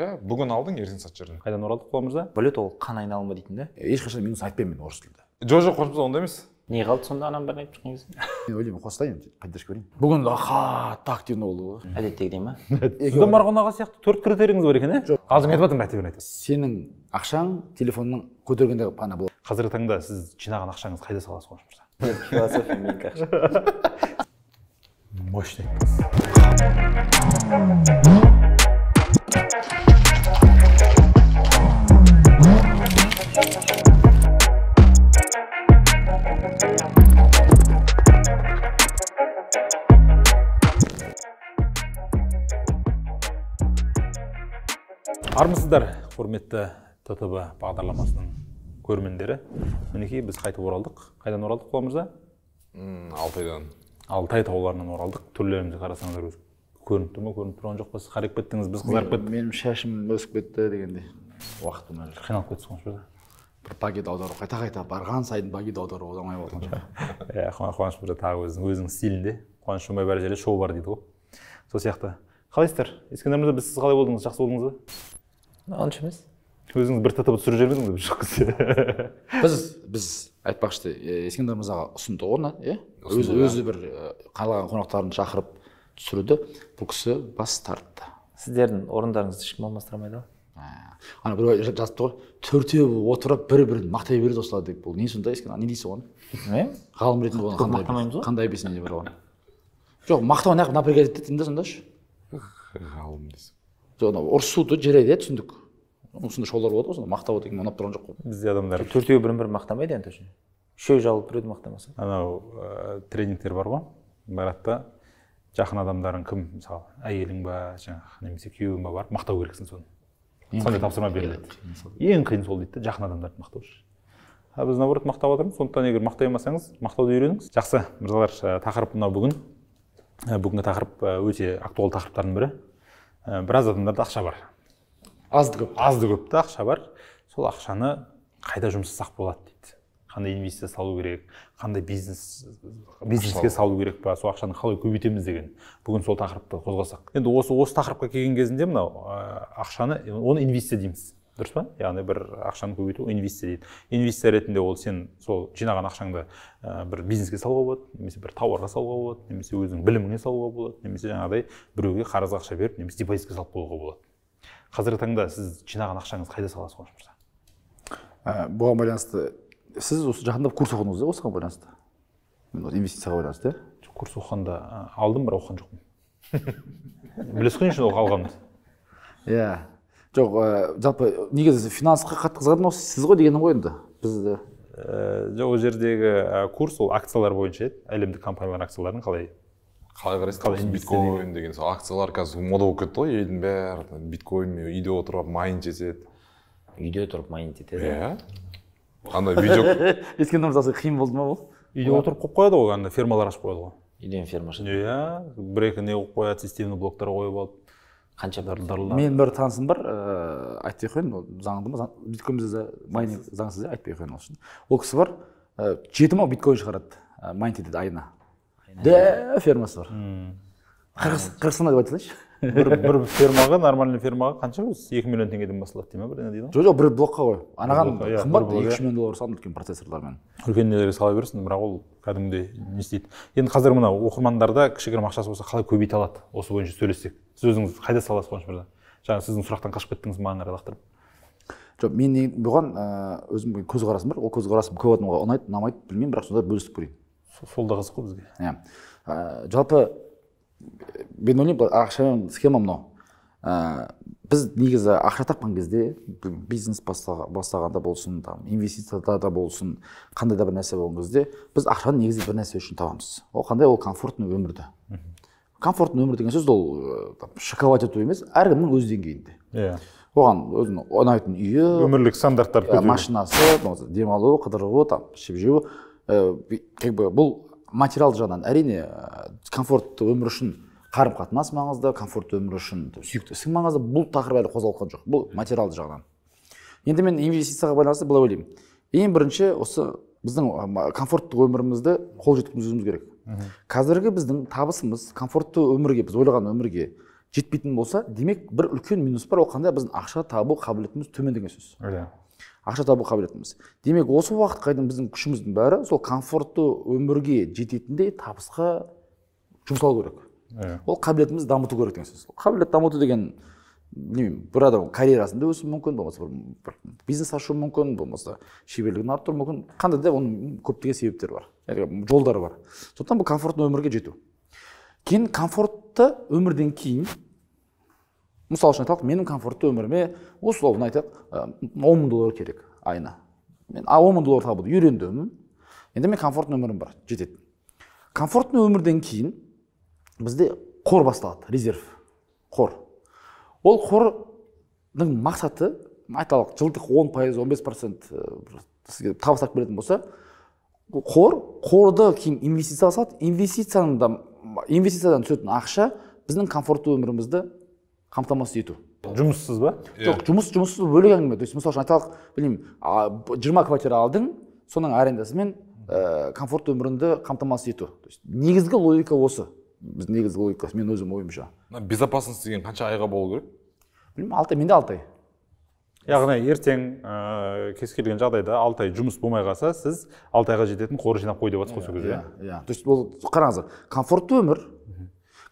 иә бүгін алдың ертең сатып жібердің қайдан оралдық құлан мырза валюта ол қан айналымы дейтін да ешқашан минус айтпаймын мен орыс тілінде жоқ жоқ қосымша ондай емес не қалды сонда ананың бәрін айтып шыққан кезде мен ойлаймын қостайын поддержка берейін бүгін қатты активно болды ғой әдеттегідей ма сізде марғұн аға сияқты төрт критерийіңіз бар екен иә жоқ қазір мен айтып жатырмын мәртебені айтып сенің ақшаң телефонның көтергенде пана болады қазіргі таңда сіз жинаған ақшаңызды қайда саласыз қуаныш мырза философия менікі ақша мощный армысыздар құрметті ттб бағдарламасының көрермендері мінекей біз қайтып оралдық қайдан оралдық құла мырза алтайдан алтай тауларынан оралдық түрлерімізді қарасаңыздар өзі көрініп тұр ма көрініп тұрған жоқ па сіз қарайып кеттіңіз біз қызарып кеттік менің шашым өсіп кетті дегендей уақытыма қиналып кетсіз ғой бір пакет аудару қайта қайта барған сайын пакет аудару оңай болған жоқ иә қуаныш мырза тағы өзінің өзінің стилінде қуаныш өмай бар жерде шоу бар дейді ғой сол сияқты қалайсыздар ескендір мырза біз сіз қалай болдыңыз жақсы болдыңыз ба онша емес өзіңіз бір тт түсіріп жібермедіңіз бе жоқ біз біз айтпақшы ескендір мырзаға ұсындық оны иә өзі бір қалаған қонақтарын шақырып түсіруді бұл кісі бас тартты сіздердің орындарыңызды ешкім алмастырмайды ғой ә, ана біреу жазыпты ғой төртеуі отырып бір бірін мақтай береді осылар деп бұл не сондай екен не дейсіз оған ғалым ретінде оны мақтамаймыз ғой қандай объяснение бар оған жоқ мақтау неғып напрягать етеді деймін да сондашы ғалым жоқ анау ұрысуды жарайды иә түсіндік сондай шоулар болады ғой сонда мақтап отыр екен ұнап тұрған жоқ қой бізде адамдар төртеуі бірін бірі мақтамайды енді точно үшеуі жабылып біреуді мақтамаса анау ә, тренингтер бар ғой барады да жақын адамдарың кім мысалы әйелің ба жаңағы немесе күйеуің ба барып мақтау керексің соны сондай тапсырма беріледі ең қиын сол дейді да жақын адамдарды мақтау а біз наоборот мақтап жатырмыз сондықтан егер мақтай алмасаңыз мақтауды үйреніңіз жақсы мырзалар э, тақырып мынау бүгін э, бүгінгі тақырып э, өте актуалды тақырыптардың бірі біраз адамдарда ақша бар азды көп азды көпті ақша бар сол ақшаны қайда жұмсасақ болады қандай инвестиция салу керек қандай бизнес бизнеске салу керек па сол ақшаны қалай көбейтеміз деген бүгін сол тақырыпты қозғасақ енді осы осы тақырыпқа келген кезінде мынау ақшаны оны инвестиция дейміз дұрыс па яғни бір ақшаны көбейту инвестиция дейді инвестиция ретінде ол сен сол жинаған ақшаңды ә, бір бизнеске салуға болады немесе бір тауарға салуға болады немесе өзіңнің біліміңе салуға болады немесе жаңағыдай біреуге қарызға ақша беріп немесе депозитке салып қоюға болады қазіргі таңда сіз жинаған ақшаңызды қайда саласыз қуаныш мырза ә, бұған байланысты сіз осы жақында курс оқыдыңыз да осыған байланысты инвестицияға байланысты иә курс оқығанда алдым бірақ оқыған жоқпын білесіз ғой не үшін алғанымды иә жоқ э, жалпы негізі финансқа қатты қызығатын осы сіз ғой дегенім ғой енді бізді э, жоқ ол жердегі курс ол акциялар бойынша еді әлемдік компаниялар акцияларын қалай қалай қарайсыз биткоин деген сол акциялар қазір мода болып кетті ғой елдің бәрі биткоинмен үйде отырып алып майнинг етеді үйде отырып майнинг етеді иә андай видео мырза мысалы қиын болды ма бұл үйде отырып қойып қояды ғой андай фермалар ашып қояды ғой үйден ферма ашады иә бір екі не қылып қояды системный блоктар қойып алып қанша менің бір танысым бар ыыы айтпай ақ қояйын ол заңды ма биткоин бізде майнинг заңсыз иә айтпай ақ қояйын ол үшін ол кісі бар жеті мың биткоин шығарады майнинг етеді айына фермасы бар қырғызстанда деп айта салайыншы бір бір фермаға нормальный фермаға қанша өзі екі миллион теңгеден басталады дей ма бірдеңе дейді ғой жоқ жоқ бір блокқа ғой анаған қымбат екі үш миллион доллар салдым үлкен процессорлармен үлкен нелерге сала берсін бірақ ол кәдімгідей не істейді енді қазір мына оқырмандарда кішігірім ақшасы болса қалай көбейте алады осы бойынша сөйлессек сіз өзіңіз қайда саласыз қуаныш мырза жаңа сіздің сұрақтан қашып кеттіңіз маған қарай лақтырып жоқ мен бұған ә, өзім көзқарасым бар ол көзқарасым көп адамға ұнайды ұнамайды білмеймін бірақ сонда бөлісіп көрейін сол да қызық қой бізге иә ә, жалпы ойлаймын ақшамен схема мынау ә, біз негізі ақша тапқан кезде бизнес бастағанда болсын там инвестицияда да болсын қандай да бір нәрсе болған кезде біз ақшаны негізі бір нәрсе үшін табамыз ол қандай ол комфортный өмірді комфортный өмір деген сөз ол шоковать ету емес әркімнің өз деңгейінде иә оған өзінің ұнайтын үйі өмірлік стандарттар машинасы демалу қыдыруы там ішіп жеуі как бы бұл материалды жағынан әрине э, комфортты өмір үшін қарым қатынас маңызды комфортты өмір үшін сүйікті ісің маңызды бұл тақырып әлі қозғалған жоқ бұл материалды жағынан енді мен инвестицияға байланысты былай ойлаймын ең бірінші осы біздің комфортты өмірімізді қол жеткізуіміз керек қазіргі біздің табысымыз комфортты өмірге біз ойлаған өмірге жетпейтін болса демек бір үлкен минус бар ол қандай біздің ақша табу қабілетіміз деген сөз иә ақша табу қабілетіміз демек осы уақытқа дейін біздің күшіміздің бәрі сол комфортты өмірге жететіндей табысқа жұмсалу керек ол қабілетімізді дамыту керек деген сөз қабілет дамыту деген білмеймін бір адам карьерасында өсу мүмкін болмаса бір бизнес ашу мүмкін болмаса шеберлігін арттыру мүмкін қандай да оның көптеген себептері бар жолдары бар сондықтан бұл комфортты өмірге жету кейін комфортты өмірден кейін мысалы үшін айталық менің комфортты өміріме условно айтайық он мың доллар керек айына мен он мың доллар табуды үйрендім енді мен комфортный өмірім бар жетеді комфортный өмірден кейін бізде қор басталады резерв қор ол қордың мақсаты айталық жылдық он пайыз он бес процент сізге табыс алып келетін болса қор қорды кейін инвестиция салады инвестицияны да инвестициядан түсетін ақша біздің комфортты өмірімізді қамтамасыз ету жұмыссыз ба жоқ иә. жұмыс жұмыссыз бөлек әңгіме то есть мысалы үшін айталық білмеймін жиырма квартира алдың соның арендасымен ә, комфорт өміріңді қамтамасыз ету то есть негізгі логика осы біздің негізгі логикасы менің өзімнің ойымша мына безопасность деген қанша айға болу керек білмеймін алты ай менде алты ай яғни ертең ә, кез келген жағдайда алты ай жұмыс болмай қалса сіз алты айға жететін қор жинап қой деп жатсыз ғой сол кезде иә иә? иә иә то есть ол қараңыздар комфортты өмір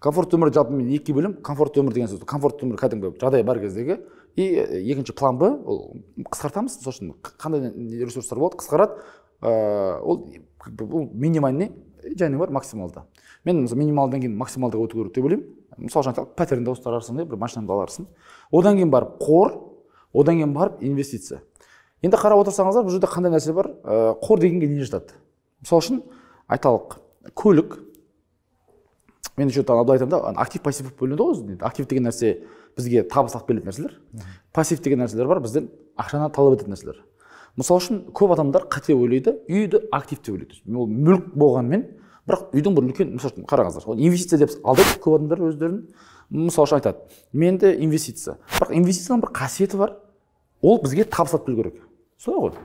комфорт өмір жалпы мен екіге бөлім комфорт өмір деген сөз комфортты өмір кәдімгі жағдай бар кездегі и э, екінші план б ол қысқартамыз сол үшін қандай ресурстар болады қысқарады ыыы э, ол бұл минимальный және бар максималды мен мысалы минималдан кейін максималдыға өту керек деп ойлаймын мысалы үшін айталық пәтеріңді ауыстырарсың иә бір машинаңды аларсың одан кейін барып қор одан кейін барып инвестиция енді қарап отырсаңыздар бұл жерде қандай нәрсе бар э, қор дегенге не жатады мысалы үшін айталық көлік мен еще тағы былай айтамын да актив пассив болып бөлінеді ғой актив деген нәрсе бізге табыс алып келетін нәрселер пассив деген нәрселер бар бізден ақшаны талап ететін нәрселер мысалы үшін көп адамдар қате ойлайды үйді актив деп ойлайды ол мүлік болғанымен бірақ үйдің бір үлкен мысалы үшін қараңыздар инвестиция деп алдайды көп адамдар өздерін мысалы үшін айтады менде инвестиция бірақ инвестицияның бір қасиеті бар ол бізге табыс алып келу керек солай ғой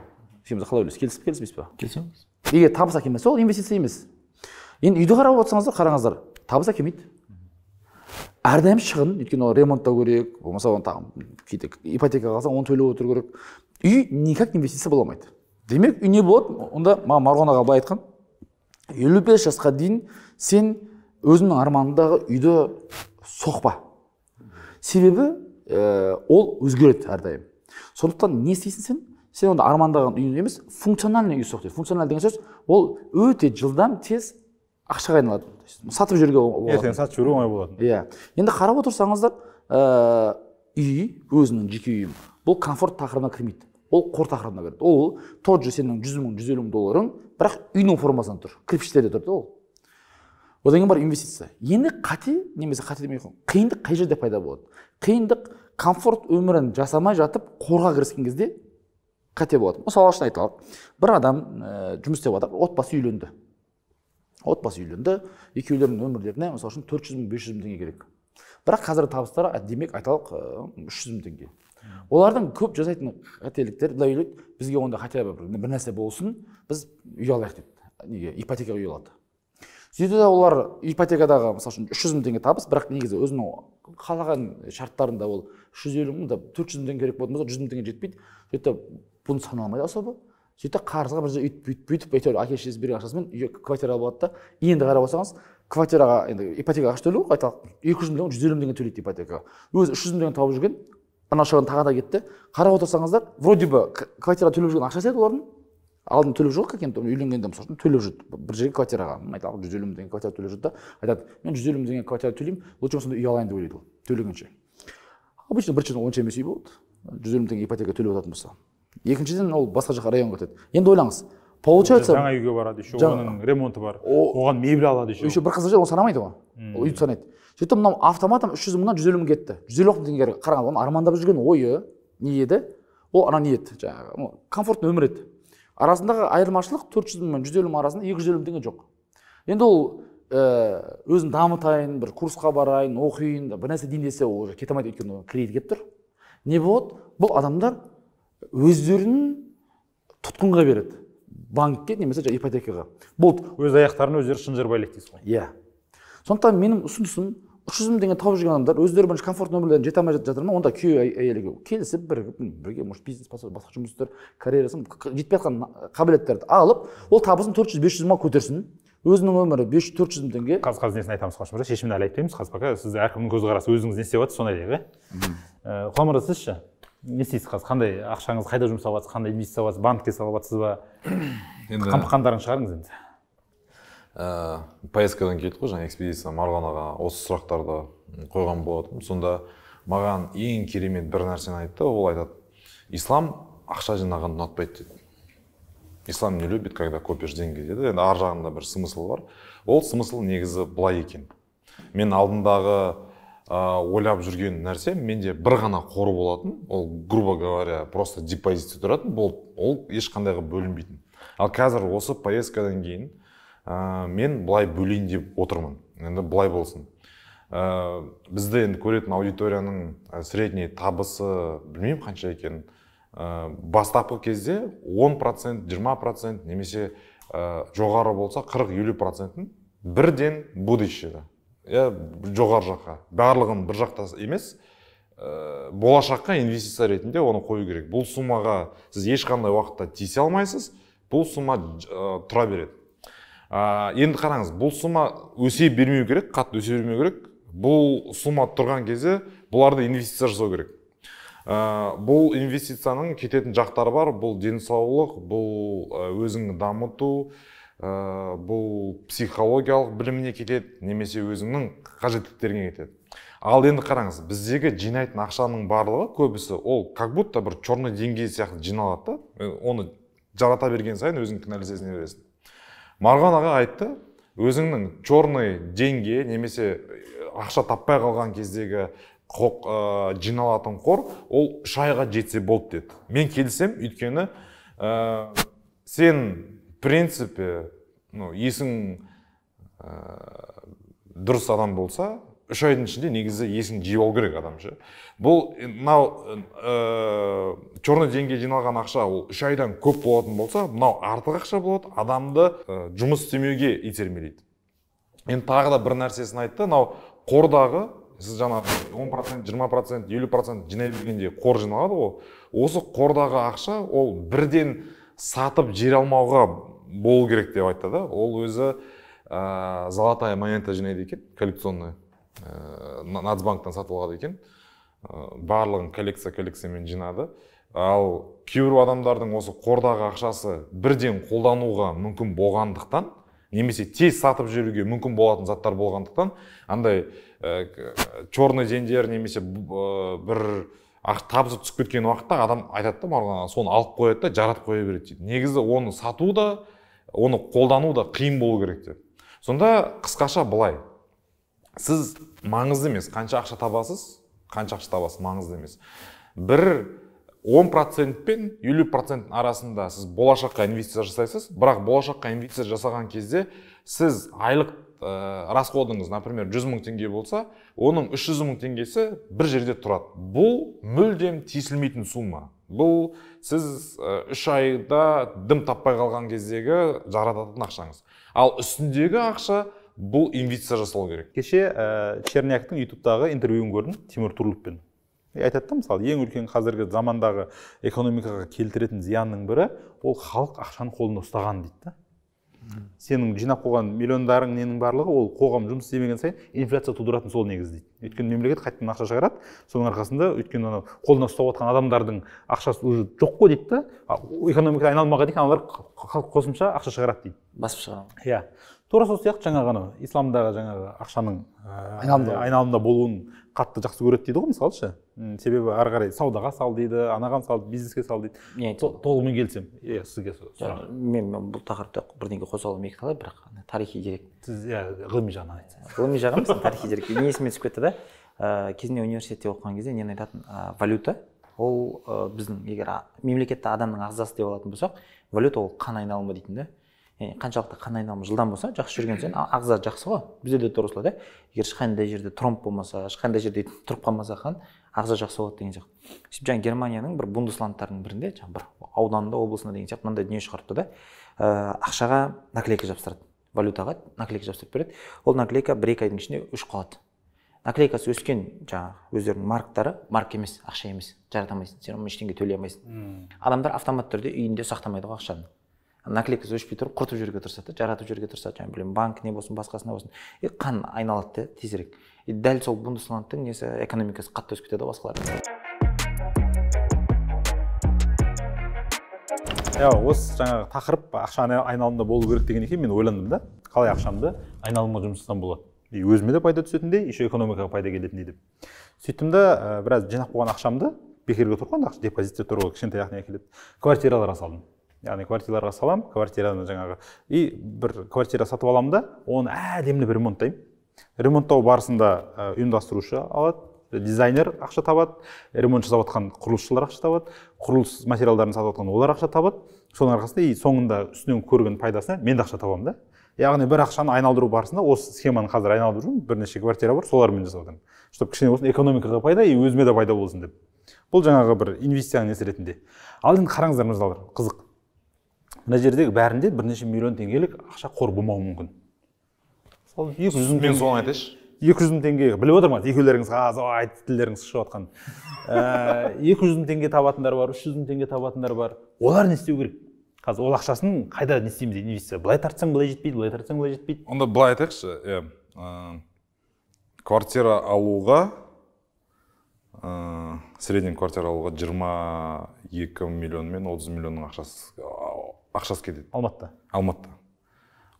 екеуміз қалай ойлайсыз келісіп келіспейсіз ба келісеміз егер табыс әкелмесе ол инвестиция емес енді үйді қарап отырсаңыздар қараңыздар табыс әкелмейді әрдайым шығын өйткені оны ремонттау керек болмаса оны кейде ипотекаға алсаң оны төлеп отыру керек үй никак инвестиция бола алмайды демек үй не болады онда маған марғұн аға былай айтқан елу бес жасқа дейін сен өзіңнің арманыңдағы үйді соқпа себебі ә, ол өзгереді әрдайым сондықтан не істейсің сен сен онда армандаған үй емес функциональный үй соқ дейді функциональный деген сөз ол өте жылдам тез ақшаға айналады то сатып жіберуге ертең сатып жіберу оңай болатын иә енді қарап отырсаңыздар э, үй өзінің жеке үйім бұл комфорт тақырыбына кірмейді ол қор тақырыбына кіреді ол тот же сенің жүз мың жүз елу мың долларың бірақ үйдің формасында тұр кірпіштерде тұр да ол одан кейін бар инвестиция енді қате немесе қате демей ақ қиындық қай жерде пайда болады қиындық комфорт өмірін жасамай жатып қорға кіріскен кезде қате болады мысалы үшін айталық бір адам ә, жұмыс істеп жатыр отбасы үйленді отбасы үйленді екеулерінің өмірлеріне мысалы үшін төрт жүз мың бес жүз мың теңге керек бірақ қазіргі табыстары демек айталық үш жүз мың теңге олардың көп жасайтын қателіктері былай ойлайды бізге онда хотя бы бір нәрсе болсын біз үй алайық дейді неге ипотекаға үй алады сөйтеді да олар ипотекадағы мысалы үшін үш жүз мың теңге табыс бірақ негізі өзінің қалаған шарттарында ол үш жүз елу мың төрт жүз мың теңге керек болатын болса жүз мың теңге жетпейді да бұны санамайды особо сөйтіп қарызға бір үйтіп бүйтіп бүйтіп әйтеуір әке шешесі берген ақшасымен үйге квартира алып алады да енді қарап отырсаңыз квартираға енді ипотека ақша төлеу ғой айталық екі жүз миллион жүз елу мың теңге төлейді ипотекаға өзі үш жүз миллион тауып жүрген ана шығын тағы да кетті қарап отырсаңыздар вроде бы квартира төлеп жүрген ақшасы еді олардың алдын төлеп жүр ғой то үйленгенде мысалы үшін төлеп жүрді бір жерге квартираға айталық жүз елу мың теңге квартира төлеп жүрді да айтады мен жүз елу мың теңге квартира төлеймін лучше болса үй алайын деп ойлайды ол төлегенше обычно біріншіден онша емес үй болады жүз елу мың теңге ипотека төлеп жататын болса екіншіден ол басқа жаққа районға кетеді енді ойлаңыз получается жаңа үйге барады еще оның ремонты бар оған мебель алады еще еще бір қызығы жер ол санамайды ғой ол үйді санайды сөйтіп мынау автоматом үш жүз мыңнан жүз елу мың кетті жүз елу ақ мың теңге қараңыз оның армандап жүрген ойы не еді ол ана не еді жаңағы комфортный өмір еді арасындағы айырмашылық төрт жүз мың мен жүз елу мың арасында екі жүз елу мың теңге жоқ енді ол э, өзін дамытайын бір курсқа барайын оқиын бір нәрсе дейін десе ол уже кете алмайды өйткені кредит келіп тұр не болады бұл адамдар өздерін тұтқынға береді банкке немесе ипотекаға болды өз аяқтарын өздері шынжыр байлайды дейсіз ғой иә сондықтан менің ұсынысым үш жүз мың теңге тауып жүрген адамдар өздері бірінші комфортный өмірлерін жете алмай жатыр ма онда күйеу әйелге келісіп бірігіп бірге может бизнес бастап басқа жұмыстар карьерасын жетпей жатқан қабілеттерді алып ол табысын төрт жүз бес жүз мыңға көтерсін өзінің өмірі бес жүз төрт жүз мың теңге қазір қазір несін айтамыз қуаныш мырза шешімін әлі айтпаймыз қазір пока сіз әркімнің көзқарасы өзіңіз не істеп жатырсыз соны айтайық иә ә, мырза сіз ше не істейсіз қазір қандай ақшаңызды қайда жұмсап жатсыз қандай инвестиция салып банкке салып жатырсыз ба енді қампыққандарыңды шығарыңыз енді ііі ә, поездкадан келдік қой жаңағы экспедиция марғұлан аға осы сұрақтарды қойған болатынмын сонда маған ең керемет бір нәрсені айтты ол айтады ислам ақша жинағанды ұнатпайды дейді ислам не любит когда копишь деньги деді енді ар жағында бір смысл бар ол смысл негізі былай екен мен алдындағы ойлап жүрген нәрсе менде бір ғана қор болатын ол грубо говоря просто депозитте тұратын болды ол ешқандайға бөлінбейтін ал қазір осы поездкадан кейін ә, мен былай бөлейін деп отырмын енді былай болсын ә, бізді енді көретін аудиторияның ә, средний табысы білмеймін қанша екенін ә, бастапқы кезде 10 процент процент немесе жоғары болса 40-50 процентін бірден будущеда иә жоғары жаққа барлығын бір жақта емес ә, болашаққа инвестиция ретінде оны қою керек бұл суммаға сіз ешқандай уақытта тиісе алмайсыз бұл сумма э, тұра береді ә, енді қараңыз бұл сумма өсе бермеу керек қатты өсе бермеу керек бұл сумма тұрған кезде бұларды инвестиция жасау керек ә, бұл инвестицияның кететін жақтары бар бұл денсаулық бұл өзіңді дамыту ә, бұл психологиялық біліміне кетеді немесе өзіңнің қажеттіліктеріңе кетеді ал енді қараңыз біздегі жинайтын ақшаның барлығы көбісі ол как будто бір черный деңгей сияқты жиналады оны жарата берген сайын өзің кінәлі сезіне бересің марғұлан аға айтты өзіңнің черный деньги немесе э, ақша таппай қалған кездегі э, жиналатын қор ол үш айға жетсе болды деді мен келісемін өйткені ә, сен принципе ну есің ә, э, дұрыс адам болса үш айдың ішінде негізі есін жиып алу керек адам ше бұл э, мынау ә, черный деньге жиналған ақша ол үш айдан көп болатын болса мынау артық ақша болады адамды ә, жұмыс істемеуге итермелейді енді тағы да бір нәрсесін айтты мынау қордағы сіз жаңа он процент жиырма процент елу процент жинай бергенде қор жиналады ғой осы қордағы ақша ол бірден сатып жер алмауға болу керек деп айтты да ол өзі ә, золотая монета жинайды екен коллекционный ә, нацбанктан сатып алады екен ә, барлығын коллекция коллекциямен жинады ал кейбір адамдардың осы қордағы ақшасы бірден қолдануға мүмкін болғандықтан немесе тез сатып жіберуге мүмкін болатын заттар болғандықтан андай ә, черный дендер немесе ә, бір табысы түсіп кеткен уақытта адам айтады да соны алып қояды да жаратып қоя береді дейді негізі оны сату да оны қолдану да қиын болу керек деп сонда қысқаша былай сіз маңызды емес қанша ақша табасыз қанша ақша табасыз маңызды емес бір 10 процент пен елу процент арасында сіз болашаққа инвестиция жасайсыз бірақ болашаққа инвестиция жасаған кезде сіз айлық ә, расходыңыз например жүз мың теңге болса оның үш жүз мың теңгесі бір жерде тұрады бұл мүлдем тиісілмейтін сумма бұл сіз э, үш айда дым таппай қалған кездегі жарататын ақшаңыз ал үстіндегі ақша бұл инвестиция жасалу керек кеше ә, э, черняктың ютубтағы интервьюін көрдім тимур и айтады да мысалы ең үлкен қазіргі замандағы экономикаға келтіретін зиянның бірі ол халық ақшаны қолында ұстаған дейді сенің жинап қойған миллиондарың ненің барлығы ол қоғам жұмыс істемеген сайын инфляция тудыратын сол негізі дейді өйткені мемлекет қайтадан ақша шығарады соның арқасында өйткені анау қолына ұстап жатқан адамдардың ақшасы уже жоқ қой дейді да экономикада айналмаған екен аналар қосымша ақша шығарады дейді басып шығарады иә тура сол сияқты жаңағы анау исламдағы жаңағы ақшаның айналымда болуын қатты жақсы көреді дейді ғой мысалы ше себебі ары қарай саудаға сал дейді анаған сал бизнеске сал дейді мен толығымен келісемін иә сізге мен бұл тақырыпта бірдеңе қоса алуым екі талай бірақ тарихи дерек сіз иә ғылыми жағынан айтсаңыз ғылыми жағы мысалы тарихи дерек есіме түсіп кетті да ыыы кезінде университетте оқыған кезде нені айтатын валюта ол біздің егер мемлекетті адамның ағзасы деп алатын болсақ валюта ол қан айналымы дейтін да яғни қаншалықты қан айналымы жылдам болса жақсы жүрген сайын ағза жақсы ғой бізде де тура солай да егер ешқандай жерде тромб болмаса ешқандай жерде тұрып қалмаса қан ағза жақсы болады деген сияқты сөйтіп жаңағы германияның бір бундесландтарының бірінде жаңағы бір ауданында облысында деген сияқты мынандай дүние шығарыпты да э, ақшаға наклейка жапсырады валютаға наклейка жапсырып береді ол наклейка бір екі айдың ішінде өшіп қалады наклейкасы өскен жаңағы өздерінің марктары марк емес ақша емес жарата алмайсың сен оны ештеңе төлей алмайсың адамдар автоматты түрде үйінде сақтамайды ғой ақшаны наклейкасы өшпей тұрып құртып жіберуге тырысады да жаратып жіберуге тырысады жаңағы білмеймін банк не болсын басқасына болсын и қан айналады да тезірек и дәл сол бундесландтың несі экономикасы қатты өсіп кетеді ғой басқалар иә осы жаңағы тақырып ақша айналымда болу керек дегеннен кейін мен ойландым да қалай ақшамды айналымға жұмсасам болады и өзіме де пайда түсетіндей еще экономикаға пайда келетіндей деп сөйттім да біраз жинап қойған ақшамды бекерге тұр ғой депозитте тұр ғой кішкентай ақ не әкеледі квартираларға салдым яғни квартираларға саламын квартираны жаңағы и бір квартира сатып аламын да оны әдемілеп ремонттаймын ремонттау барысында ұйымдастырушы алады дизайнер ақша табады ремонт жасап жатқан құрылысшылар ақша табады құрылыс материалдарын сатып жатқан олар ақша табады соның арқасында и соңында үстінен көрген пайдасына мен де ақша табамын да яғни бір ақшаны айналдыру барысында осы схеманы қазір айналдырып жүрмін бірнеше квартира бар солармен жасап жатырмын чтобы кішкене болсын экономикаға пайда и өзіме де пайда болсын деп бұл жаңағы бір инвестицияның несі ретінде ал енді қараңыздар мырзалар қызық мына жердегі бәрінде бірнеше миллион теңгелік ақша қор болмауы мүмкін сол екі жүз мен соны айтайыншы екі жүз мың теңге біліп отырмын ғой екеулеріңіз қазір айт тілдеріңіз шығып жатқан ә, екі жүз мың теңге табатындар бар үш жүз мың теңге табатындар бар олар не істеу керек қазір ол ақшасын қайда не істейміз инвестиция былай тартсаң былай жетпейді былай тартсаң былай жетпейді онда былай айтайықшы иә ә, квартира алуға ыыы ә, средний квартира алуға жиырма екі миллион мен отыз миллионның ақшасы ақшасы кетеді алматыда алматыда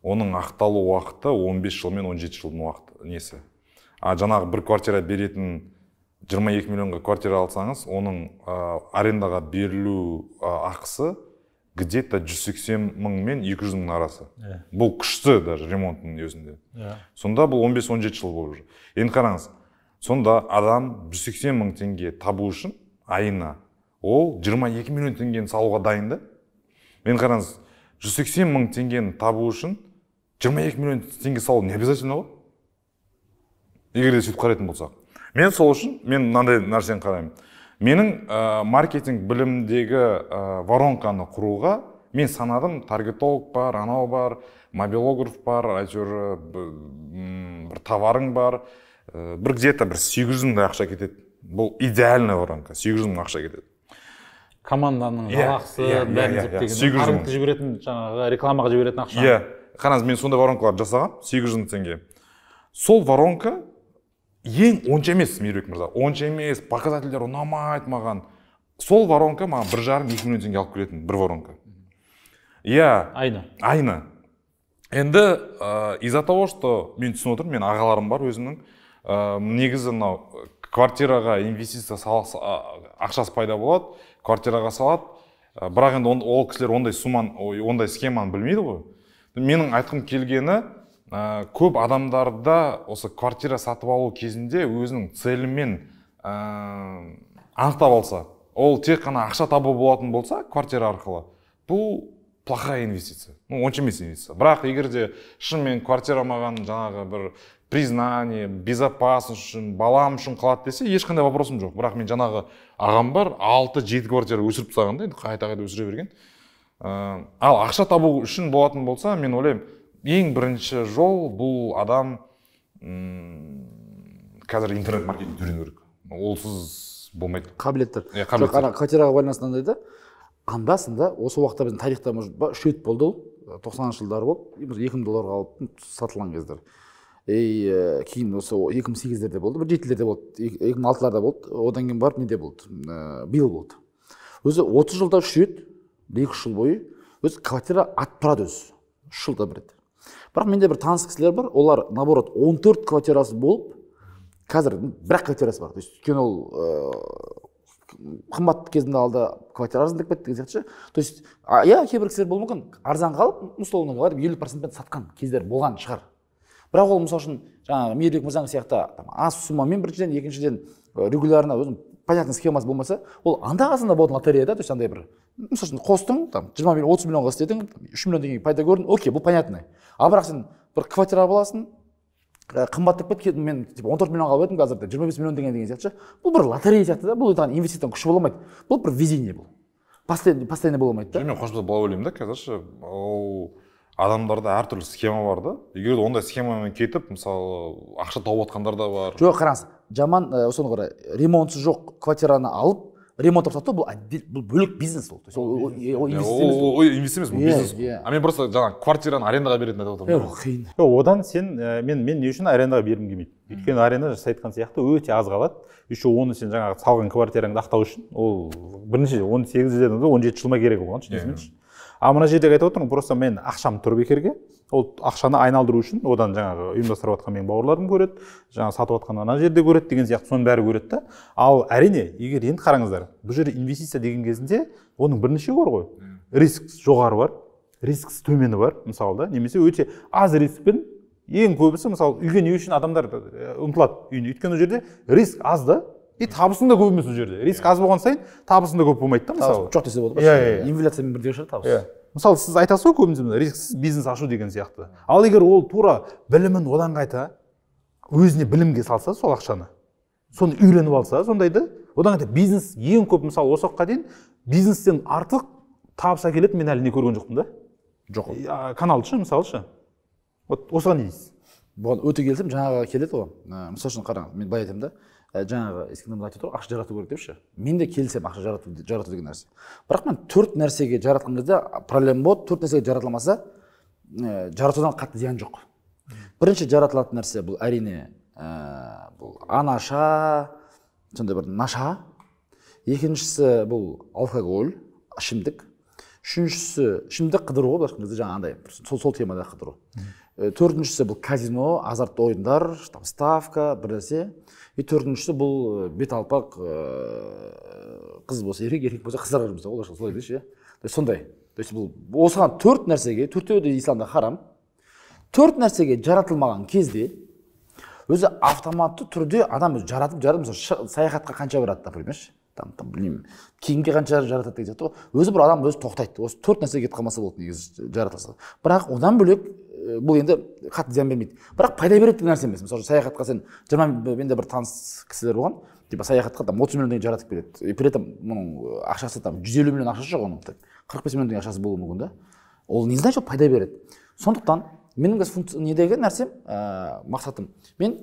оның ақталу уақыты 15 жыл мен 17 жылдың уақыты несі а жаңағы бір квартира беретін 22 миллионға квартира алсаңыз оның ә, арендаға берілу ә, ақысы где то жүз сексен мың мен екі жүз арасы yeah. Иә. бұл күшті даже ремонттың өзінде yeah. Иә. сонда бұл 15-17 жыл болып жүр енді қараңыз сонда адам жүз сексен мың теңге табу үшін айына ол 22 миллион теңгені салуға дайын да мен қараңыз жүз сексен мың теңгені табу үшін жиырма екі миллион теңге салу не обязательно ғой егер де сөйтіп қарайтын болсақ мен сол үшін мен мынандай нәрсені қараймын менің ә, маркетинг білімдегі ә, воронканы құруға мен санадым таргетолог бар анау бар мобилограф бар әйтеуір бір товарың бар ә, бір где то бір сегіз жүз ақша кетеді бұл идеальная воронка сегіз жүз ақша кетеді команданың жалақысы иә, иә, бәрін есептеген иә, жіберетін жаңағы рекламаға жіберетін ақша иә қараңыз мен сондай воронкалар жасағанмын сегіз жүз мың теңге сол воронка ең онша емес мейірбек мырза онша емес показательдер ұнамайды маған сол воронка маған бір жарым екі миллион теңге алып келетін бір воронка иә айна айна енді ә, из за того что мен түсініп отырмын мен ағаларым бар өзімнің ә, негізі мынау квартираға инвестиция ақшасы пайда болады квартираға салады э, бірақ енді ол кісілер ондай сумманы ондай схеманы білмейді ғой менің айтқым келгені ә, көп адамдарда осы квартира сатып алу кезінде өзінің целімен ә, анықтап алса ол тек қана ақша табу болатын болса квартира арқылы бұл плохая инвестиция ну онша емес инвестиция бірақ егер де шынымен квартира маған жаңағы бір признание безопасность үшін балам үшін қалады десе ешқандай вопросым жоқ бірақ мен жаңағы ағам бар алты жеті квартира өсіріп тастаған да енді қайта қайта өсіре берген ә, ал ақша табу үшін болатын болса мен ойлаймын ең бірінші жол бұл адам ұм, қазір интернет маркетингті үйрену керек олсыз болмайды қабілеттер иә жоқ ана квартираға байланысты мынандай да анда санда осы уақытта біздің тарихта может үш рет болды ол тоқсаныншы жылдары болып екі мың долларға алып сатылған кездер и ә, кейін осы екі мың сегіздерде болды бір жетілерде болды екі мың алтыларда болды одан кейін барып неде болды ә, биыл болды өзі отыз жылда үш рет екі үш жыл бойы өзі квартира атып өзі үш жылда бір рет бірақ менде бір таныс кісілер бар олар наоборот он төрт квартирасы болып қазір бір ақ квартирасы бар то есть өйткені ол ыыы э, қымбат кезінде алды квартира арзандап кетті деген сияқты ше то есть иә кейбір кісілер болуы мүмкін арзан қалып ну сол елу процентпен сатқан кездер болған шығар бірақ ол мысалы үшін жаңағы мейірбек мырзаң сияқты там, аз суммамен біріншіден екіншіден регулярно өзінің понятный схемасы болмаса ол анда қасында болатын лотерея да то есть андай бір мысалы үшін қостың там жиырма миллион отыз миллионға істедің үш миллион теңгеге пайда көрдің окей бұл понятно ал бірақ сен бір квартира аласың қымбаттап кеткен мен типа он төрт миллионға алып едім қазір жиырма бес миллион теңге деген сияқты бұл бір лотерея сияқты да бұл саған инвестицияның күші бола алмайды бұл бір везение бұл постоянно постоянно бола алмайды да мен қосымша былай ойлаймын да қазір ше ол адамдарда әртүрлі схема бар да егер ондай схемамен кетіп мысалы ақша тауып жатқандар да бар жоқ қараңыз жаман ә, э, соны қарай ремонтсыз жоқ квартираны алып ремонт сату бұл бұл бөлек бизнес ол то есть ол инвестиция емес бұл бизнес а мен просто жаңағы квартираны арендаға беретінін айтып отырмын ол қиын одан сен э, мен мен не үшін арендаға бергім келмейді өйткені аренда сіз айтқан сияқты өте аз қалады еще оны сен жаңағы салған квартираңды ақтау үшін ол бірінші он сегіз он жеті жыл ма керек оған шынын ал мына жердегі айтып отырмын просто мен ақшам тұр бекерге ол ақшаны айналдыру үшін одан жаңағы ұйымдастырып жатқан менің бауырларым көреді жаңағы сатып жатқан ана жерде көреді деген сияқты соның бәрі көреді да ал әрине егер енді қараңыздар бұл жерде инвестиция деген кезінде оның бірнешеуі бар ғой риск жоғары бар риск төмені бар мысалы да немесе өте аз рискпен ең көбісі мысалы үйге не үшін адамдар э, ұмтылады үйіне өйткені ол жерде риск аз да и табысың да көп емес ол жерде риск аз болған сайын табысың да көп болмайды да мысалы жоқ десе болады иә, иә иә инфляциямен бірдей шығар табыс иә мысалы сіз айтасыз ғой көбінесе рисксіз бизнес ашу деген сияқты ал егер ол тура білімін одан қайта өзіне білімге салса сол ақшаны соны үйреніп алса сондайды одан қайта бизнес ең көп мысалы осы уақытқа дейін бизнестен артық табыс әкелетін мен әлі не көрген жоқпын да жоқ ә, каналды ше мысалы ше вот осыған не дейсіз бұған өте келісемін жаңағы келеді ғой ә, мысалы үшін қара мен былай айтамын да Э, жаңағы ескендірміз айтып отыр ақша жарату керек деп ше мен де келісемін ақша жарату жарату деген нәрсе бірақ мен төрт нәрсеге жаратқан кезде проблема болады төрт нәрсеге жаратылмаса ә, жаратудан қатты зиян жоқ бірінші жаратылатын нәрсе бұл әрине ә, бұл анаша сондай бір наша екіншісі бұл алкоголь ішімдік үшіншісі ішімдік қыдыру ғой былайша айтқан кезде жаңағыдай сол, сол темада қыдыру Э, төртіншісі бұл казино азартты ойындар там ставка бір нәрсе и төртіншісі бұл э, бет алпақ э, қыз болса еркек еркек болса қыздарға жұмсау олар солай дейші иә сондай то есть бұл осыған төрт нәрсеге төртеуі де исламда харам төрт нәрсеге жаратылмаған кезде өзі автоматты түрде адам өзі жаратып жаратып мысалы саяхатқа қанша барады например там там білмеймін киімге қанша жаратады деген сияқты ғой өзі бір адам өзі тоқтайды осы төрт нәрсеге кетіп қалмаса болды негізі жаратылса бірақ одан бөлек бұл енді қатты зиян бермейді бірақ пайда береді деген нәрсе емес мысалы үшін саяхатқа сен жиырма менде бір таныс кісілер болған типа саяхатқа там отыз миллион теңге жаратып береді и при этом мұның ақшасы там жүз елу миллион ақшасы жоқ оның так қырық бес миллион теңге ақшасы болуы мүмкін да ол не значит пайда береді сондықтан менің қазір недегі нәрсем ә, мақсатым мен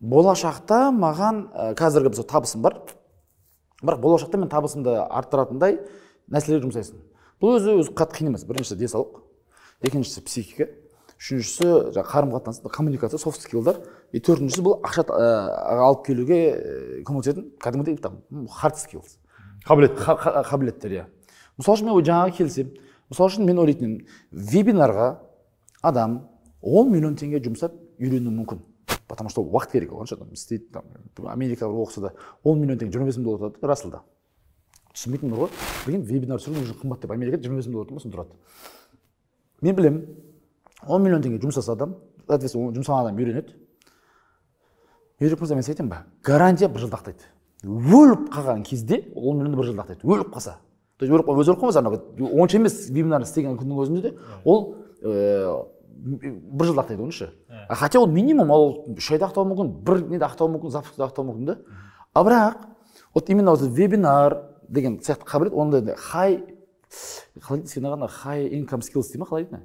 болашақта маған ә, қазіргі мысалы табысым бар бірақ болашақта мен табысымды арттыратындай нәрселер жұмсайсың бұл өзі өзі қатты қиын емес біріншісі денсаулық екіншісі психика үшіншісі жаңағы қарым қатынас коммуникация софт скиллдар и төртіншісі бұл ақша алып келуге э, көмектесетін кәдімгідей там хард скиллс қабілет қабілеттер иә мысалы үшін мен жаңағы келісемін мысалы үшін мен ойлайтын едім вебинарға адам 10 миллион теңге жұмсап үйренуі мүмкін потому что ол уақыт керек оған ше там істейді там америкада оқыса да он миллион теңге жиырма бес мың доллар тұрады расылда түсінбейтін бар ғой білген вебинар түсіру уже қымбат деп америкада жиырма бес мың доллар тұрмаса тұрады мен білемін он миллион теңге жұмсаса адам соответственно оны жұмсаған адам үйренеді берік мырза мен сізге айтайын ба гарантия бір ақтайды өліп қалған кезде он миллион бір жылда ақтайды өліп қалса то есть өліп өзі өліп қалмаса анау онша емес вебинар істеген күннің өзінде де ол э, бір жылда ақтайды оны ше ә. хотя ол минимум ол үш айда ақтауы мүмкін бір неде ақтауы мүмкін запускта ақтауы мүмкін да а бірақ вот именно осы вебинар деген сияқты қабілет ондай хай қалай дейді сен ана хай инкам скиллс дейді ма қалай дейді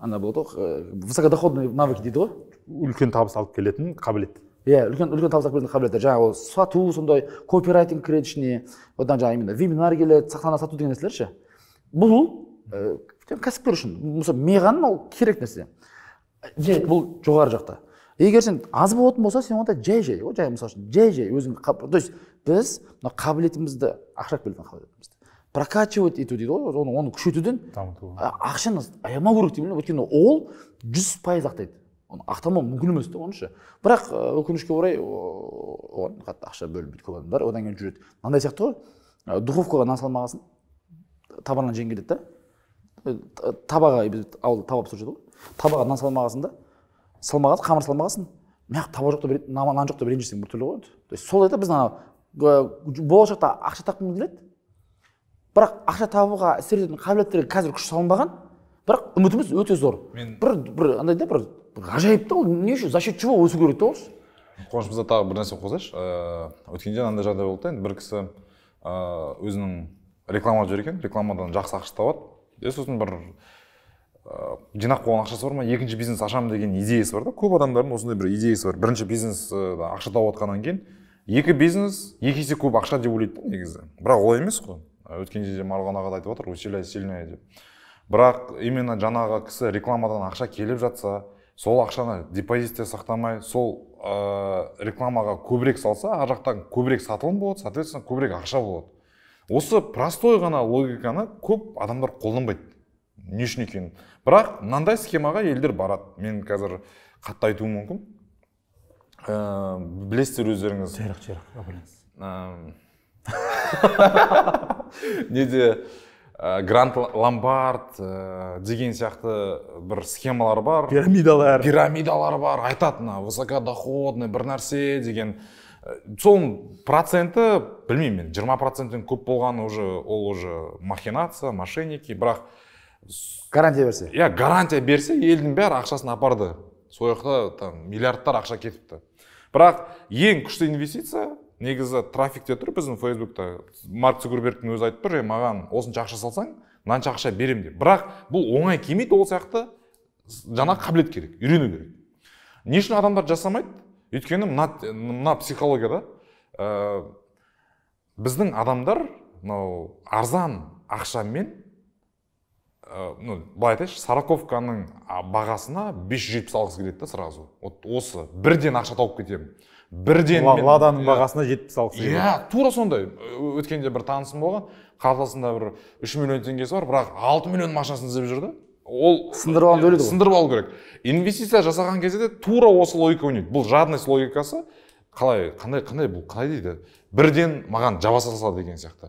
ана болады ғой высокодоходные навыки дейді ғой үлкен табыс алып келетін қабілет иә үлкен үлкен табыс алып келетін қабілеттер жаңағы ол сату сондай копирайтинг кіреді ішіне одан жаңағы именно вебинар келеді сахнада сату деген нәрселер ше бұл кәсіпкер үшін мысалы миған ол керек нәрсе бұл жоғары жақта егер сен аз болатын болса сен онда жай жай ғой жай мысалы үшін жай жай өзің то есть біз мына қабілетімізді ақша әкелген қабілетімізді прокачивать ету дейді ғой оны, оны күшейтуден ақшаны аямау керек деймін өйткені ол жүз пайыз ақтайды оны ақтамау мүмкін емес та оны ше бірақ өкінішке орай оған қатты ақша бөлінбейді көп адамдар одан кейін жүреді мынандай сияқты ғой духовкаға нан салмағансың соң табаннан келеді да Э, табаға біз ауылда таба пісіруші едік ғой табаға нан салмағансың да салмағансың қамыр салмағансың мына жақта таба жоқ деп нан жоқ деп ренжісің біртүрлі ғой енді то есть солай да біз ана болашақта ақша тапқым келеді бірақ ақша табуға әсер ететін қабілеттерге қазір күш салынбаған бірақ үмітіміз өте зор мен бір бір андай да бір ғажайып та ол не үшін за счет чего өсу керек та ол қуаныш мырза тағы бір нәрсе қозғайшы ыыы э, өткенде мынандай жағдай болды да енді бір кісі ыыы э, өзінің реклама жіберген рекламадан жақсы ақша табады е сосын бір ыыы жинап қойған ақшасы бар ма екінші бизнес ашамын деген идеясы бар да көп адамдардың осындай бір идеясы бар бірінші бизнес ақша тауып жатқаннан кейін екі бизнес екі есе көп ақша деп ойлайды негізі бірақ олай емес қой өткен кезде марғұлан аға да айтып отыр усиляй сильная деп бірақ именно жаңағы кісі рекламадан ақша келіп жатса сол ақшаны депозитте сақтамай сол ә, рекламаға көбірек салса ар жақтан көбірек сатылым болады соответственно көбірек ақша болады осы простой ғана логиканы көп адамдар қолданбайды не үшін екенін бірақ мынандай схемаға елдер барады мен қазір қатты айтуым мүмкін ә, білесіздер өздеріңіз жайрақ жайрақ неде ә, грант ломбард э, деген сияқты бір схемалар бар пирамидалар пирамидалар бар айтады мына высокодоходный бір нәрсе деген соның проценті білмеймін мен жиырма проценттен көп болғаны уже ол уже махинация мошенники бірақ гарантия берсе иә гарантия берсе елдің бәрі ақшасын апарды сол жақта там миллиардтар ақша кетіпті бірақ ең күшті инвестиция негізі трафикте тұр біздің фейсбукта марк цукербергтің өзі айтып тұр маған осынша ақша салсаң мынанша ақша беремін деп бірақ бұл оңай келмейді ол сияқты жаңа қабілет керек үйрену керек не үшін адамдар жасамайды өйткені мына мына психология да ә, э, біздің адамдар мынау арзан ақшамен ә, ну былай айтайыншы сороковканың бағасына бес жүз жетпіс алғысы келеді да сразу вот осы бірден ақша тауып кетемін бірден ладаның иә. бағасына жетпіс алғысы келеді иә тура сондай өткенде бір танысым болған қалтасында бір үш миллион теңгесі бар бірақ алты миллион машинасын іздеп жүр да ол сындырып алу өледі ғой сындырып алу керек инвестиция жасаған кезде де тура осы логика ойнайды бұл жадность логикасы қалай қандай қандай бұл қалай дейді бірден маған жаба салса деген сияқты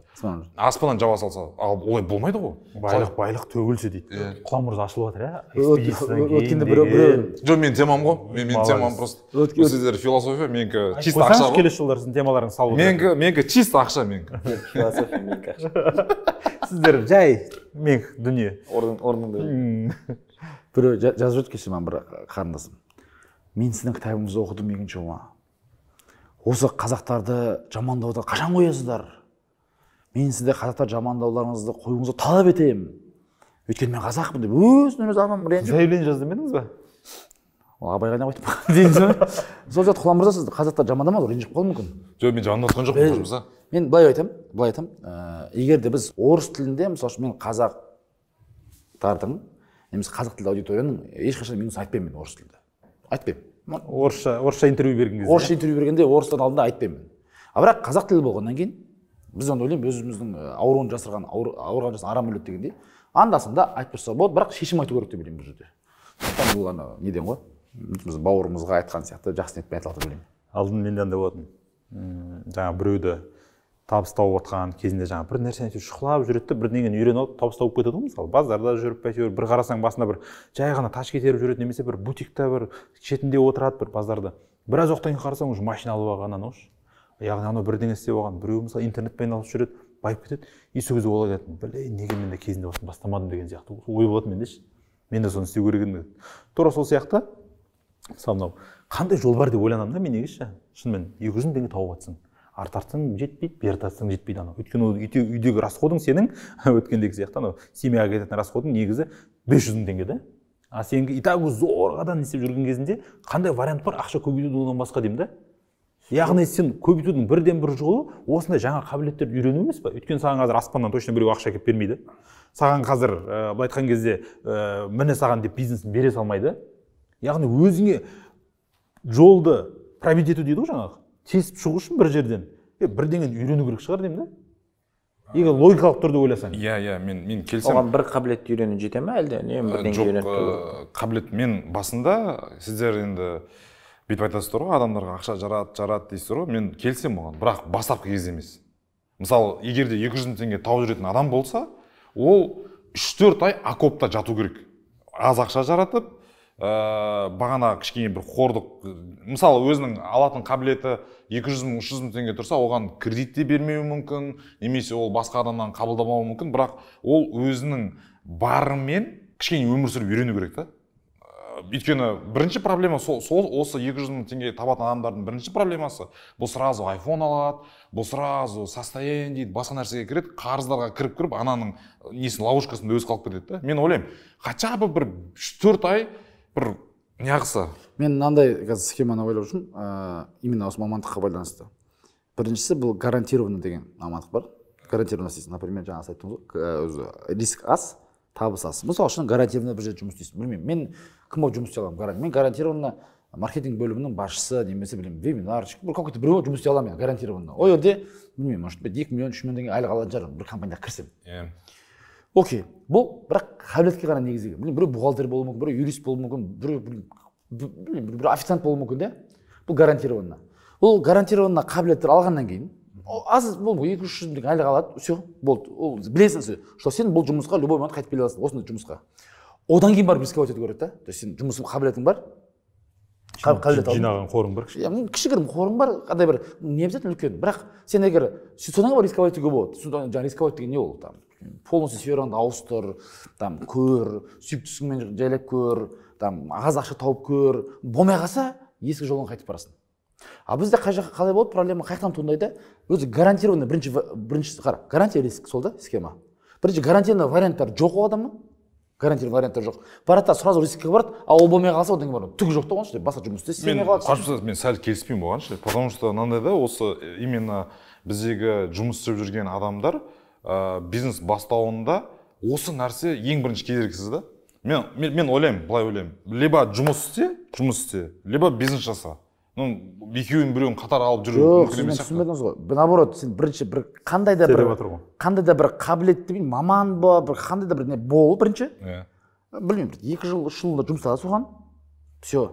аспаннан жаба салса ал олай болмайды ғой байлық байлық төгілсе дейді құлан мұрза ашылып жатыр иә өткенде біреу біреу жоқ менің темам ғой менің темам просто сіздер философия менікі чисто ақша ғой келесі жолдары сіздің темаларыңыз салып менікі менікі чисто ақша менікі сіздер жай мен дүние орнында біреу жазып жатыр кеше маған бір қарындасым мен сіздің кітабыңызды оқыдым екінші жолы осы қазақтарды жамандауды қашан қоясыздар мен сіздер қазақтар жамандауларыңызды қоюыңызды талап етемін өйткені мен қазақпын деп өзінен өзі адам ренжіп заявление демедіңіз ба ол абайға не айтып дейміз сол сияқты құлан мырза сіз қазақтар жамандамаңыз ренжіп қалуы мүмкін жоқ мен жатқан жоқпын құлан мырза мен былай айтамын былай айтамын э, егер де біз орыс тілінде мысалы үшін мен қазақтардың немесе қазақ тілді аудиторияның ешқашан минус айтпаймын мен орыс тілді айтпаймын орысша орысша интервью берген кезде орысша иә? интервью бергенде орыстан алдында айтпаймын а бірақ қазақ тілі болғаннан кейін біз оны ойлаймын өзіміздің ауруын жасырған ауырған жасырған арам өледі дегендей анда санда айтып тұрса болады бірақ шешім айту керек деп ойлаймын бұл жерде сондықтан бұл ана неден ғой біз бауырымызға айтқан сияқты жақсы ниетпен айтылады деп ойлаймын алдын менде андай болатын жаңағы біреуді табыс тауып отқан кезінде жаңағы бір нәрсені әйтеуір шұқылап жүреді да бірдеңені үйреніп алып табыс тауып кетеді ғой мысалы базарда жүріп әйтеуір бір қарасаң басында бір жай ғана таш көтеріп жүреді немесе бір бутикта бір шетінде отырады бір базарда біраз уақыттан кейін қарасаң уже машина алып алған анаушы яғни анау бірдеңе істеп алған біреу мысалы интернетпен айналысып жүреді байып кетеді и сол кезде ол айтатын блин неге мен де кезінде осыны бастамадым деген сияқты ой болады менде ше мен де соны істеу керек едім тура сол сияқты мысалы мынау қандай жол бар деп ойланамын да мен негізі ше шынымен екі жүз мың теңге тауып жатсың ары тартсаң жетпейді бері тартсаң жетпейді анау өйткені ол үйдегі расходың сенің өткендегі сияқты анау семьяға кететін расходың негізі бес жүз мың теңге да а сенікі и так зорғадан істеп жүрген кезінде қандай вариант бар ақша көбейтудің одан басқа деймін да яғни сен көбейтудің бірден бір жолы осындай жаңа қабілеттерді үйрену емес па өйткені саған қазір аспаннан точно біреу ақша әкеліп бермейді саған қазір ә, былай айтқан кезде ә, міне саған деп бизнесін бере салмайды яғни өзіңе жолды пробить ету дейді ғой жаңағы тесіп шығу үшін бір жерден е бірдеңені үйрену керек шығар деймін да егер логикалық түрде ойласаң иә иә мен мен келісемін оған бір қабілетті үйрену жете ма әлде үнемі бірдеңе жоқ қабілет мен басында сіздер енді бүйтіп айтасыздар ғой адамдарға ақша жарат жарат дейсіздер ғой мен келісемін оған бірақ бастапқы кезде емес мысалы егер де екі жүз мың теңге тауып жүретін адам болса ол үш төрт ай окопта жату керек аз ақша жаратып ә, бағана кішкене бір қордық мысалы өзінің алатын қабілеті 200 жүз мың үш жүз мың теңге тұрса оған кредит те бермеуі мүмкін немесе ол басқа адамнан қабылдамауы мүмкін бірақ ол өзінің барымен кішкене өмір сүріп үйрену керек та э, өйткені бірінші проблема сол, сол осы 200 жүз мың теңге табатын адамдардың бірінші проблемасы бұл сразу айфон алады бұл сразу состояние дейді басқа нәрсеге кіреді қарыздарға кіріп кіріп ананың несін ловушкасында өзі қалып кетеді да мен ойлаймын хотя бы бір үш төрт ай бір неғысы мен мынандай қазір схеманы ойлап жүрмін ыыы э, именно осы мамандыққа байланысты біріншісі бұл гарантированный деген мамандық бар гарантированно істейсің например жаңа сіз айттыңыз ғой э, өзі риск аз табыс аз мысалы үшін гарантированно бір жерде жұмыс істейсің білмеймін мен кім болып жұмыс істей аламын мен гарантированно маркетинг бөлімінің басшысы немесе білмеймін вебинарщик бір какой то біреу жұмыс істей аламын мен гарантированно ол жерде білмеймін может быть екі миллион үш миллион теңге айлық алатын шығармын бір компанияға кірсем иә окей бұл бірақ қабілетке ғана негізделген білмеймін біреу бухгалтер болуы мүмкін біреу юрист болуы мүмкін біреу білмеймін біреу официант болуы мүмкін да бұл гарантированно бұл гарантированно қабілеттер алғаннан кейін аз бол екі үш жүз әлі қалады все болды ол білесің что сен бұл жұмысқа любой момент қайтып келе аласың осындай жұмысқа одан кейін барып рисковать ету керек та то есть сен жұмысың қабілетің бар қабілет жинаған қорың бар иә кішігірім қорың бар андай бір не обязательно үлкен бірақ сен егер содан барып рисковать етуге болады жаңағы рисковать деген не ол там полностью сфераңды ауыстыр там көр сүйіктісіңмен жайлап көр там аз ақша тауып көр болмай қалса ескі жолыңа қайтып барасың ал бізде қай жаққа қалай болады проблема қай жақтан туындайды өзі гарантированный бірінші бірінші қара гарантия риск сол да схема бірінші гарантированный варианттар жоқ ол адамның карантин варианттары жоқ барады да сразу рискке барады а ол болмай қалса одан кейін барып түгі жоқ та оған ше басқа жұмыс істейсің мен қарсы мен сәл келіспеймін оған ше потому что мынандай да осы именно біздегі жұмыс істеп жүрген адамдар ә, бизнес бастауында осы нәрсе ең бірінші кедергісіз да мен, мен ойлаймын былай ойлаймын либо жұмыс істе жұмыс істе либо бизнес жаса ну екеуін біреуін қатар алып жүру жоқ сіз мені түсінбедіңіз ғой наоборот сен бірінші бір қандай да бір қандай да бір қабілетті білмеймін маман ба бір қандай да бір не бол бірінші иә білмеймін екі жыл үш жылда жұмыста соған все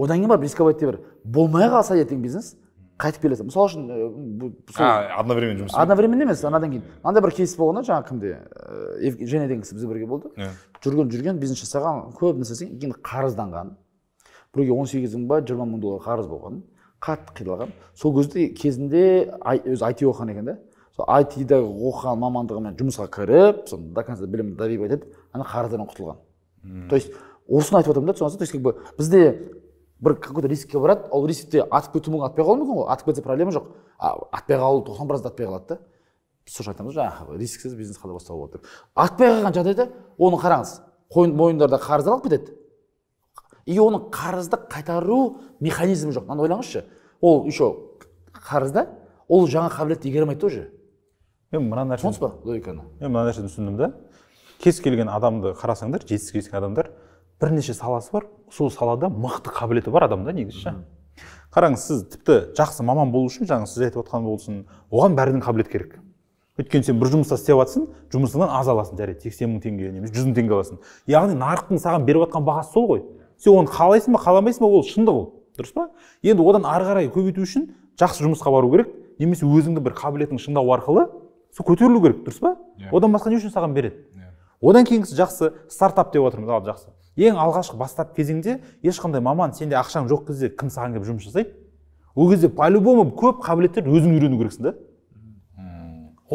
одан кейін барып рисковать ете бер болмай қалса ертең бизнес қайтып келесің мысалы үшін э, одновременно жұмыс одновременно емес анадан кейін мынандай бір кейс болған да жаңағы кімде женя деген кісі бізбен бірге болды иә. жүрген жүрген бизнес жасаған көп нәрсесін кейін қарызданған біреуге он сегіз мың ба жиырма мың доллар қарыз болған қатты қиналған сол кезде кезінде өзі айти оқыған екен да сол айтида оқыған мамандығымен жұмысқа кіріп соны до конца білімді доверіп айтады ана қарыздардан құтылған то есть осыны айтып отырмын да түсінесіз то есть как бы бізде бір какой то рискке барады ол рискте атып кетуі мүмкін атпай қалуы мүмкін ғой атып кетсе проблема жоқ а атпай қалу тоқсан процент атпай қалады да біз сол үшін айтамыз жаңағы рисксіз бизнес қалай бастауға болады деп атпай қалған жағдайда оны қараңыз мойындарда қарыздар алып кетеді и оның қарызды қайтару механизмі жоқ мынаны ойлаңызшы ол еще қарызда ол жаңа қабілетті игере алмайды тоже мен мына нәрсені түсіндіңіз ба логиканы мен мына нәрсені түсіндім да кез келген адамды қарасаңдар жетістікке жеткен адамдар бірнеше саласы бар сол салада мықты қабілеті бар адам да негізі ше қараңыз сіз тіпті жақсы маман болу үшін жаңағы сіз айтып отқан болсын оған бәрінің қабілет керек өйткені сен бір жұмыста істеп жатрсың жұмысыңнан аз аласың жарайды сексен мың теңге немесе жүз мың теңге аласың яғни нарықтың саған беріп жатқан бағасы сол ғой сен оны қалайсың ба қаламайсың ба ол шындық ол дұрыс па енді одан ары қарай көбейту үшін жақсы жұмысқа бару керек немесе өзіңнің бір қабілетіңді шыңдау арқылы сол көтерілу керек дұрыс па yeah. одан басқа не үшін саған береді yeah. одан кейінгісі жақсы стартап деп отырмыз ал жақсы ең алғашқы бастап кезеңде ешқандай маман сенде ақшаң жоқ кезде кім саған келіп жұмыс жасайды ол кезде по любому көп қабілеттерді өзің үйрену керексің да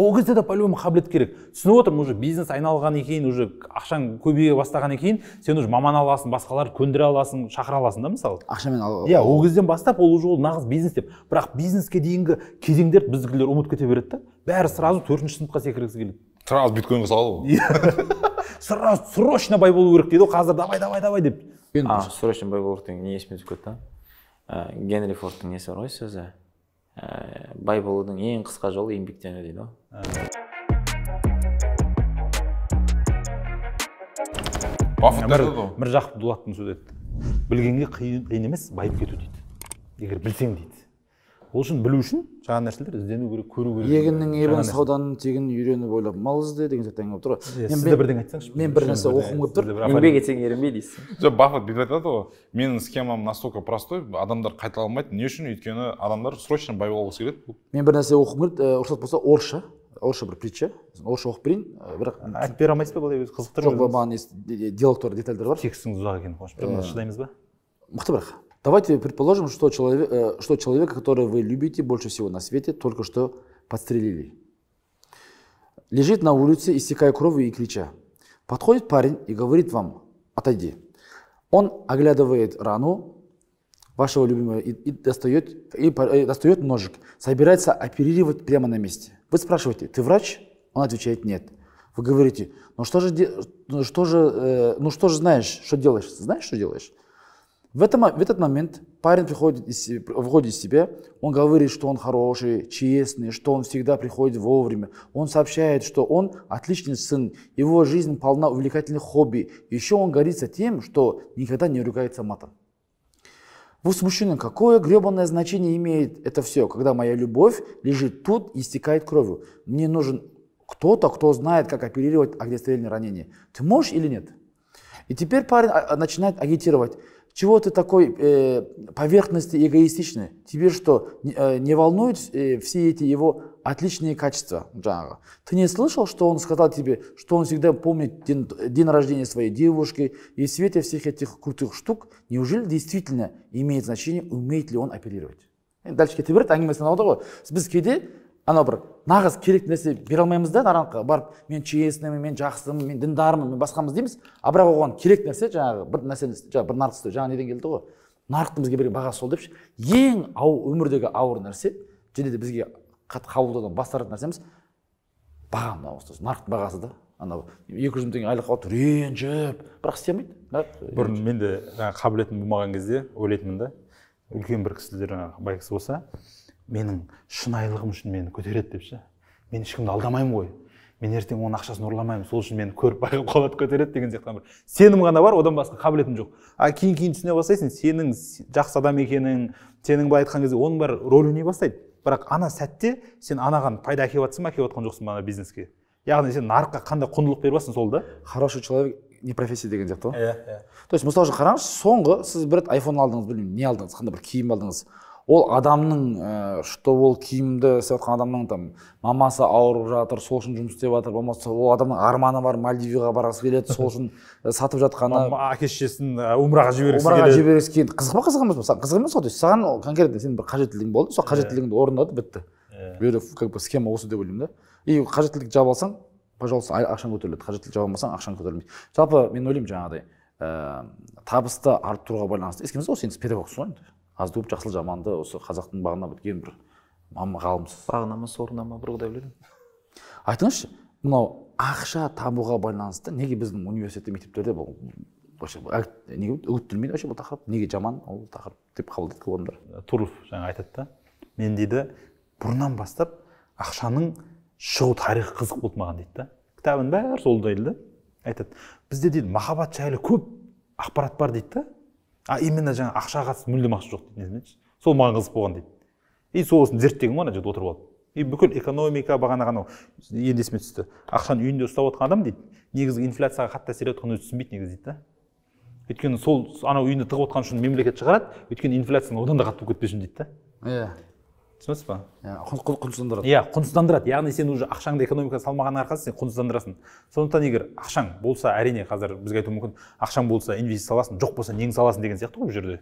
ол кезде де по любому қабілет керек түсініп отырмын уже бизнес айналғаннан кейін уже ақшаң көбейе бастағаннан кейін сен уже маман аласың басқаларды көндіре аласың шақыра аласың да мысалы ақшамен ал иә ол кезден бастап ол уже ол нағыз бизнес деп бірақ бизнеске дейінгі кезеңдерді біздікілер ұмытып кете береді да бәрі сразу төртінші сыныпқа секіргісі келеді сразу биткоинға салады ғой иә. сразу срочно бай болу керек дейді ғой қазір давай давай давай деп срочно бай болу керек деген не есіме түсіп кетті генри фордтың несі бар ғой сөзі ә, э, бай болудың ең қысқа жолы еңбектену дейді ғой міржақып дулаттың сөзі еді білгенге қиын емес байып кету дейді егер білсең дейді ол үшін білу үшін жаңа нәрселер іздену керек көру керек егіннің ебін сауданың тегін үйреніп ойлап мал ізде деген сияқты әңгіме болып тұр ғой сіз де бірдеңе айтсаңызшы мен бір нәрсе оқығым келіп тұр еңбек етсең ерінбе дейсіз жоқ баффет бүйтіп айтады ғой менің схемам настолько простой адамдар алмайды не үшін өйткені адамдар срочно бай болғысы келеді мен бір нәрсе оқығым келеді рұқсат болса орысша орысша бір притча орысша оқып берейін бірақ айтып бере алмайсыз ба былай өзі қызықтырып жоқ маған диалогтар детальдар бар текстіңіз ұзақ екен қуанышбек шыдаймыз ба мықты бірақ Давайте предположим, что, человек, э, что человека, которого вы любите больше всего на свете, только что подстрелили. Лежит на улице, истекая кровью и крича. Подходит парень и говорит вам, отойди. Он оглядывает рану вашего любимого и, и, достает, и, и достает ножик, собирается оперировать прямо на месте. Вы спрашиваете, ты врач? Он отвечает, нет. Вы говорите, ну что же, ну что же, э, ну что же знаешь, что делаешь? Знаешь, что делаешь? В, этом, в этот момент парень приходит из, выходит из себя, он говорит, что он хороший, честный, что он всегда приходит вовремя. Он сообщает, что он отличный сын, его жизнь полна увлекательных хобби. Еще он горится тем, что никогда не ругается матом. Вы смущены, какое гребанное значение имеет это все, когда моя любовь лежит тут и истекает кровью. Мне нужен кто-то, кто знает, как оперировать огнестрельные ранения. Ты можешь или нет? И теперь парень а, а, начинает агитировать. Чего ты такой э, поверхности эгоистичный? Тебе что, не, э, не волнуют э, все эти его отличные качества Джанга? Ты не слышал, что он сказал тебе, что он всегда помнит день, день рождения своей девушки и в свете всех этих крутых штук? Неужели действительно имеет значение, умеет ли он оперировать? дальше кете береді әңгімесін алады ғой біз кейде анау бір нағыз керек нәрсе бере алмаймыз да нарыққа барып мен честныймын мен жақсымын мен діндармын мен басқамыз дейміз а бірақ оған керек нәрсе жаңағы бір нәрсені жаңағы бір нарық істеу жаңа неден келді ғой нарықтың бізге берген бағасы сол депші ең ау өмірдегі ауыр нәрсе және де бізге қатты қабылдаудан бас тартатын нәрсеміз баға ауыстыру нарықтың бағасы да анау екі жүз мың теңге айлық алып ренжіп бірақ істей алмайды бұрын менде жаңағы қабілетім болмаған кезде ойлайтынмын да үлкен бір кісілер жаңағы бай кісі болса менің шынайылығым үшін мені көтереді деп ше мен ешкімді алдамаймын ғой мен ертең оның ақшасын ұрламаймын сол үшін мені көріп байқап қалады көтереді деген сияқты бір сенім ғана бар одан басқа қабілетім жоқ а кейін кейін түсіне бастайсың сенің жақсы адам екенің сенің былай айтқан кезде оның бәрі рөл ойнай бастайды бірақ ана сәтте сен анаған пайда әкеліп жатрсың ба әкеліп жатқан жоқсың ба ана бизнеске яғни сен нарыққа қандай құндылық беріп жатрсың сол да хороший человек не профессия деген сияқты ғой иә иә то есть мысалы үшін қараңызшы соңғы сіз бір рет айфон алдыңыз білмеймін не алдыңыз қандай бір киім алдыңыз ол адамның э, что ол киімді істеп жатқан адамның там мамасы ауырып жатыр сол үшін жұмыс істеп жатыр болмаса ол адамның арманы бар мальдивиға барғысы келеді сол үшін э, сатып жатқаны әке шешесін э, умраға жібергісі келеді умраға жібергісі келеді қызық па қызық емес па қызық емес қой то есть саған конкретно сенің бір қажеттілігің болды сол иә. қажеттілігіңді орындады бітті иә. бұйыр как бы схема осы деп ойлаймын да и қажеттілікті жаба алсаң пожалуйста ақшаң көтеріледі қажеттілік жаба алмасаң ақшаң көтерілмейді жалпы мен ойлаймын жаңағыдай ә, табысты арттыруға байланысты еске ғой сен педагогсың ғой енді аз көп жақсыл жаманды осы қазақтың бағына біткен бір ғалымсыз бағына ма сорына ма бір құдай біледі айтыңызшы мынау ақша табуға байланысты неге біздің университетте мектептерде бұл неге үгіттелмейді вообще бұл тақырып неге жаман ол тақырып деп қабылдайды көп адамдар э, туров жаңа айтады да мен дейді бұрыннан бастап ақшаның шығу тарихы қызық болды маған дейді да кітабының бәрі сол да айтады бізде дейді махаббат жайлы көп ақпарат бар дейді да а именно жаңағы ақшаға қатысты мүлдем ақша жоқ дейді сол маған қызық болған дейді и сосын зерттеген ғой ана жерде отырып алып и бүкіл экономика бағанағы анау енді есіме түсті ақшаны үйінде ұстап отқан адам дейді негізі инфляцияға қатты әсер етіп өзі түсінбейді негізі дейді да өйткені сол анау үйінде тығып отқан үшін мемлекет шығарады өйткені инфляцияны одан да қатты болып кетпес үшін дейді да иә түсінесіз ба құнсыздандырады иә құнсыздандырады яғни сен уже ақшаңды экономикаға салмағанның арқасы сен құнсыздандырасың сондықтан егер ақшаң болса әрине қазір бізге айтуы мүмкін ақшаң болса инвестиция саласың жоқ болса нең саласың деген сияқты ғой бұл жерде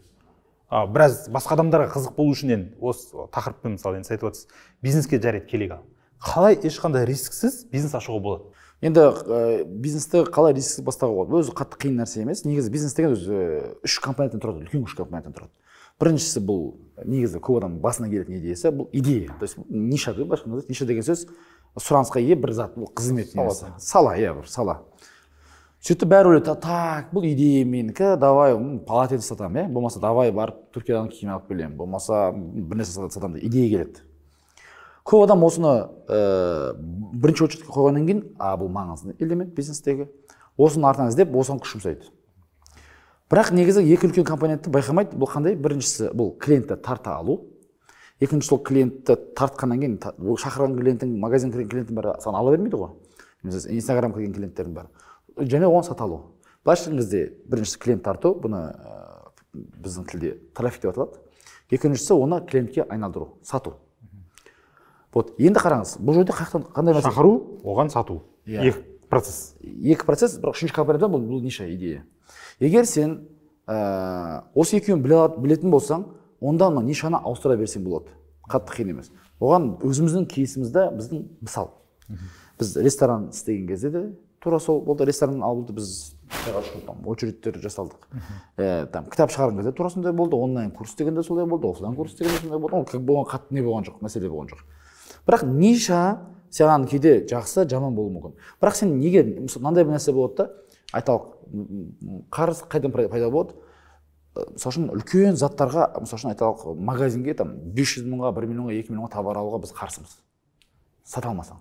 а, біраз басқа адамдарға қызық болу үшін енді осы тақырыппен мысалы енді сіз айтып отырсыз бизнеске жарайды келейік ал қалай ешқандай рисксіз бизнес ашуға болады енді ә, бизнесті қалай рисксіз бастауға болады өзі қатты қиын нәрсе емес негізі бизнес деген өзі үш компоненттен тұрады үлкен үш компоненттен тұрады біріншісі бұл негізі көп адамның басына келетін идеясы бұл идея то есть ниша ғой былайша ниша деген сөз сұранысқа ие бір зат бұл қызмет сала иә бір сала сөйтіп бәрі ойлайды так бұл идея менікі давай палатет сатамын иә болмаса давай барып түркиядан киім алып келемін болмаса бір нәрсе сатамын деп идея келеді көп адам осыны ә, бірінші очередке қойғаннан кейін а бұл маңызды элемент бизнестегі осының артынан іздеп осыған күш жұмсайды бірақ негізі екі үлкен компонентті байқамайды бұл қандай біріншісі бұл клиентті тарта алу екінші сол клиентті тартқаннан кейін ол шақырған клиенттің магазин кірген клиенттің бәрі саған ала бермейді ғой немесе инстаграм кірген клиенттердің бәрі және оған сата алу былайша айтқан кезде біріншісі клиент тарту бұны э, біздің тілде трафик деп аталады екіншісі оны клиентке айналдыру сату вот енді қараңыз бұл жерде қандай мәселе шақыру оған сату иә екі процесс екі процесс бірақ үшінші компанияда бұл, бұл неше идея егер сен ә, осы екеуін білетін болсаң онда мына нишаны ауыстыра берсең болады қатты қиын емес оған өзіміздің кейсімізде біздің мысал біз ресторан істеген кезде де тура сол болды ресторан біз болды там очередьтер жасалдық ә, там кітап шығарған кезде тура сондай болды онлайн курс дегенде солай болды офлайн курс де сондай болды ол как бы қатты не болған жоқ мәселе болған жоқ бірақ ниша саған кейде жақсы жаман болуы мүмкін бірақ сен неге мынандай бір нәрсе болады да айталық қарыз қайдан пайда болады мысалы үшін үлкен заттарға мысалы үшін айталық магазинге там бес жүз мыңға бір миллионға екі миллионға товар алуға біз қарсымыз сата алмасаң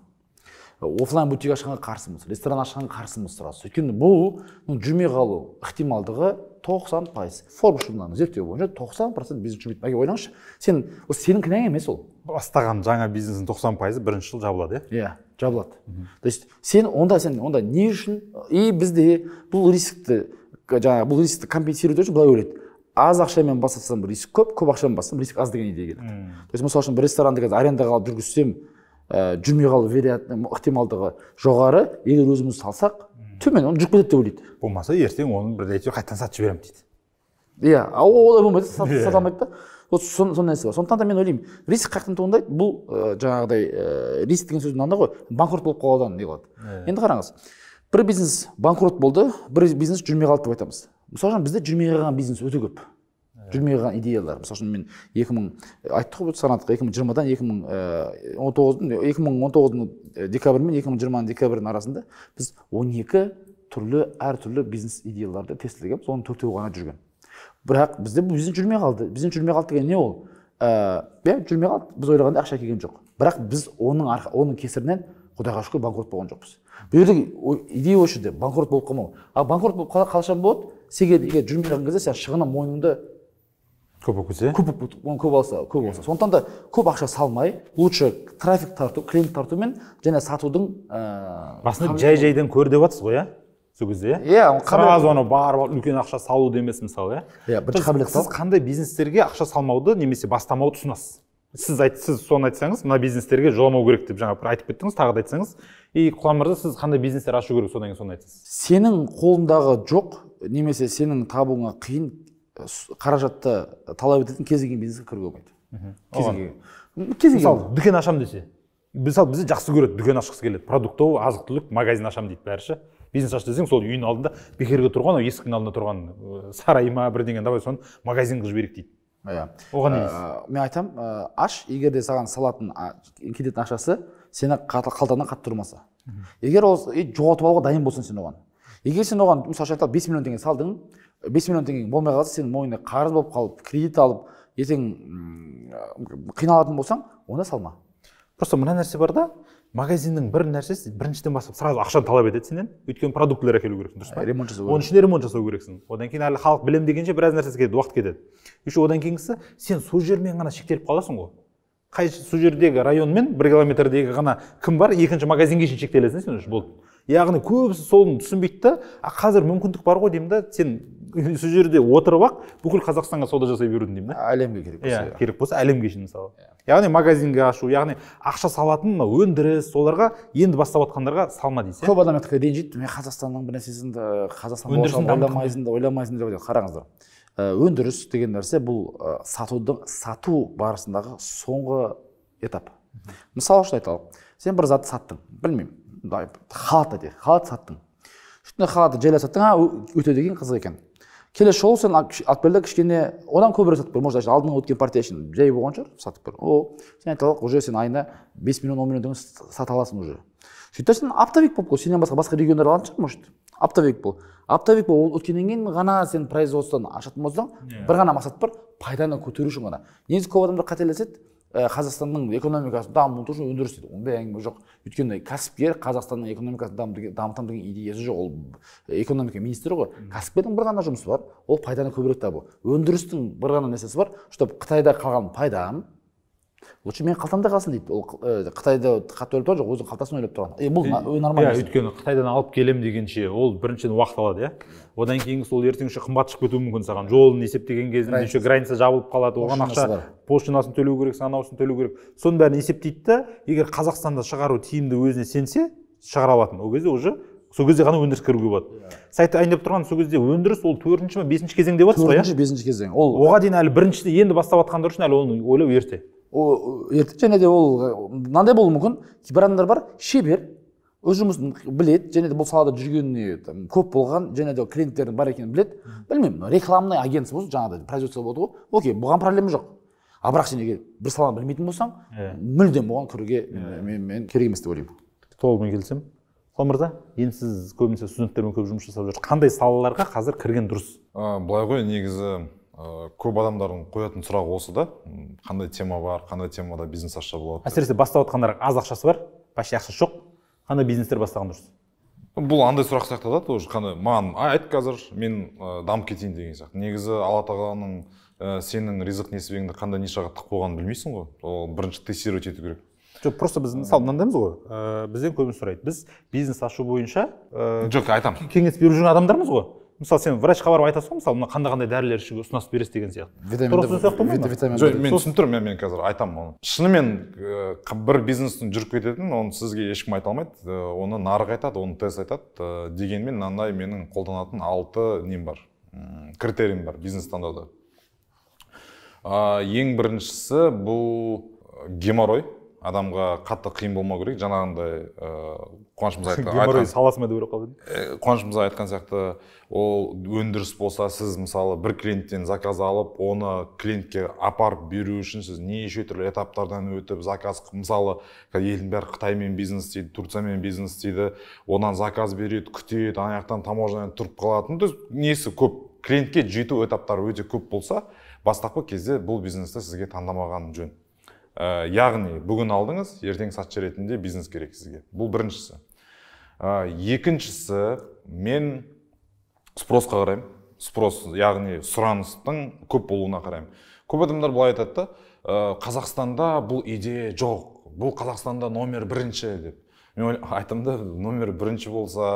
оффлайн бутик ашқанға қарсымыз ресторан ашқанға қарсымыз сразу өйткені бұл жүрмей қалу ықтималдығы тоқсан пайыз форбс журналының зерттеуі бойынша тоқсан процент бизнес жүрмейді әке ойлаңызшы сен осы сенің кінәң емес ол бастаған жаңа бизнестің тоқсан пайызы бірінші жыл жабылады иә иә жабылады то есть сен онда сен онда не үшін и бізде бұл рискті жаңағы бұл рискті компенсировать үшін былай ойлайды аз ақшамен бастасам риск көп көп ақшамен бастасам риск аз деген идея келеді то есть мысалы үшін бір ресторанды қазір арендаға алып жүргізсем ә, жүрмей қалу ықтималдығы жоғары егер өзіміз салсақ төмен оны жүріп кетеді деп ойлайды болмаса ертең оны бір әйтеуір қайтадан сатып жіберемін дейді иә ол олай болмайды иә. сата алмайды да осы сондай нәрсе бар сондықтан да мен ойлаймын риск қай жақтан туындайды бұл ә, жаңағыдай ә, риск деген сөз мынандай ғой банкрот болып қалудан не болады енді қараңыз бір бизнес банкрот болды бір бизнес жүрмей қалды деп айтамыз мысалы үшін бізде жүрмей қалған бизнес өте көп жүрмей қалған идеялар мысалы үшін мен екі мың айттық қой санадық екі мың жиырмадан екі мың он тоғыз екі мың он тоғыздың декабрі мен екі мың жиырманың декабрінің арасында біз он екі түрлі әртүрлі бизнес идеяларды тестілегенбіз оның төртеуі ғана жүрген бірақ бізде бізден жүрмей қалды бізден жүрмей қалды деген не ол иә иә жүрмей қалды біз ойлағандай ақша келген жоқ бірақ біз оның арқа, оның кесірінен құдайға шүкір банкрот болған жоқпыз бұл жерде идея осы жерде банкрот болып қалмау ал банкрот болып қалша болады сен егер жүрмей қалған кезде сен шығыны мойныңды көп болып кетсе көп болып көп алса көп болса сондықтан да көп ақша салмай лучше трафик тарту клиент тартумен және сатудың ыыы э, басында жай жайдан көр деп жатсыз ғой иә сол кезде иә сразу анау барып үлкен ақша салуды емес мысалы иә иә бірінші қабілет сіз қандай бизнестерге ақша салмауды немесе бастамауды ұсынасыз сіз айт сіз соны айтсаңыз мына бизнестерге жоламау керек деп жаңа бір айтып кеттіңіз тағы да айтсаңыз и құлан мырза сіз қандай бизнестер ашу керек содан кейін соны айтасыз сенің қолыңдағы жоқ немесе сенің табуыңа қиын э, қаражатты талап ететін кез келген бизнеске кіруге болмайды кез келген мысалы дүкен ашамын десе мысалы бізде жақсы көреді дүкен ашқысы келеді продуктовый азық түлік магазин ашамын дейді бәрі ше бизнес аш десең сол үйінің алдында бекерге тұрған анау есіктің алдында тұрған сарай ма бірдеңе давай соны магазин қылып жіберейік дейді иә оған не э, мен айтамын аш егер де саған салатын кететін ақшасы сені қалтаңда қатты тұрмаса егер ол жоғалтып алуға дайын болсаң сен оған егер сен оған мысалы үшін айталық бес миллион теңге салдың бес миллион теңге болмай қалса сенің мойныңда қарыз болып қалып кредит алып ертең қиналатын болсаң онда салма просто мына нәрсе бар да магазиннің бір нәрсесі біріншіден бастап сразу ақшаны талап етеді сенен өйткені продуктілер әкелу керексің дұрыс па ремонт жасау оның ішінде ремонт жасау керексің одан кейін әлі халық білем дегенше біраз нәрсе кетеді уақыт кетеді еще одан кейінгісі сен сол жермен ғана шектеліп қаласың ғой қай сол жердегі районмен бір километрдегі ғана кім бар екінші магазинге шейін шектелесің сен уже болды яғни көбісі соны түсінбейді да а қазір мүмкіндік бар ғой деймін да сен сол жерде отырып ақ бүкіл қазақстанға сауда жасай берудің деймін да әлемге керек болса иә, иә. керек болса әлемге шейін мысалы иә. яғни магазинге ашу яғни ақша салатын мына өндіріс соларға енді бастап жатқандарға салма дейсіз иә? көп адам айтқан ренжиді мен қазақстанның бір нәрсесін қазақстан ойламайсың да ойламайсың деп қараңыздар ә, өндіріс деген нәрсе бұл ә, сатудың сату барысындағы соңғы этап мысалы үшін айталық сен бір затты саттың білмеймін халат айтайық халат саттың үстіне халатты жайлап саттың а өте деген қызық екен келесі жолы сен алып кел да кішкене одан көбірек сатып бер может даже алдыңа өткен партия үшін жай болған шығар сатып бер о сен айталық уже сен айына бес миллион он миллион деген сата аласың уже сөйтіп сен оптовик болып кел сенен басқа басқа региондар алатын шығар может оптовик бол оптовик бол ол өткеннен кейін ғана сен производствоны ашатын болсаң иә. бір ғана мақсат бар пайданы көтеру үшін ғана негізі көп адамдар қателеседі Э, қазақстанның экономикасын дамыту үшін өндіріс дейді ондай әңгіме жоқ өйткені кәсіпкер қазақстанның экономикасын дамытамын деген идеясы жоқ ол э, экономика министрі ғой кәсіпкердің бір ғана жұмысы бар ол пайданы көбірек табу өндірістің бір ғана нәрсесі бар чтобы қытайда қалған пайдам лучше менің қалтамда қалсын дейді ол қытайда қатты ойлап тұрған жоқ өзінің қалтасын ойлап тұрған бұл нормально иә өйткені қытайдан алып келемін дегенше ол біріншіден уақыт алады иә одан кейін сол ертең еще қымбат шығып кетуі мүмкін саған жолын есептеген кезінде еще граница жабылып қалады оған ақша пошлинасын төлеу керек анауысын төлеу керек соның бәрін есептейді да егер қазақстанда шығару тиімді өзіне сенсе шығара алатын ол кезде уже сол кезде ғана өндіріске кіруге болады сіз айтып тұрған сол кезде өндіріс ол төртінші ма бесінші кезең деп жатсыз ғой иә төртінші бесінші кезең ол оған дейін әлі біріншіде енді бастап жатқандар үшін әлі оны ойлау ерте және де ол мынандай болуы мүмкін кейбір адамдар бар шебер өз жұмысын біледі және де бұл салада жүргеніне там, көп болған және де клиенттердің бар екенін біледі білмеймін рекламный агентство болсын жаңағыдай продюсер болады ғой окей бұған проблема жоқ а бірақ сен егер бір саланы білмейтін болсаң мүлдем оған кіруге мен, керек емес деп ойлаймын толығымен келісемін құлан мырза енді сіз көбінесе студенттермен көп жұмыс жасап жүрсіз қандай салаларға қазір кірген дұрыс былай ғой негізі ә, көп адамдардың қоятын сұрағы осы да қандай тема бар қандай темада бизнес ашса болады әсіресе бастап жатқандар аз ақшасы бар почти ақша жоқ қандай бизнестер бастаған дұрыс бұл андай сұрақ сияқты да тоже қандай маған айт қазір мен ә, дамып кетейін деген сияқты негізі алла тағаланың ә, сенің ризық несібеңді қандай нишаға тығып қойғанын білмейсің ғой ол бірінші тестировать ету керек жоқ просто біз мысалы мынандаймыз ғой ә, бізден көбін сұрайды біз бизнес ашу бойынша ә, жоқ айтамын кеңес беріп жүрген адамдармыз ғой мысалы сен врачқа барып айтасың ғой мысалы мына қандай қандай дәрілер ішуге ұсыныс бересіз деген сияқты тура жоқ мен түсініп тұрмын мен қазір айтамын оны шынымен бір бизнестің жүріп кететінін оны сізге ешкім айта алмайды оны нарық айтады оны тест айтады дегенмен мынандай менің қолданатын алты нем бар критерийім бар бизнес таңдауда ең біріншісі бұл геморрой адамға қатты қиын болмау керек жаңағындай ыыы қуанышымыз айтқан саласы деп ойлап айтқан сияқты ол өндіріс болса сіз мысалы бір клиенттен заказ алып оны клиентке апарып беру үшін сіз неше түрлі этаптардан өтіп заказ мысалы елдің бәрі қытаймен бизнес істейді турциямен бизнес істейді одан заказ береді күтеді ана жақтан таможнядан тұрып қалатын то есть несі көп клиентке жету этаптары өте көп болса бастапқы кезде бұл бизнесті сізге таңдамаған жөн ә, яғни бүгін алдыңыз ертең сатшы ретінде бизнес керек сізге бұл біріншісі ә, екіншісі мен спросқа қараймын спрос яғни сұраныстың көп болуына қараймын көп адамдар былай айтады да «Э, қазақстанда бұл идея жоқ бұл қазақстанда номер бірінші деп мен айтамын да номер бірінші болса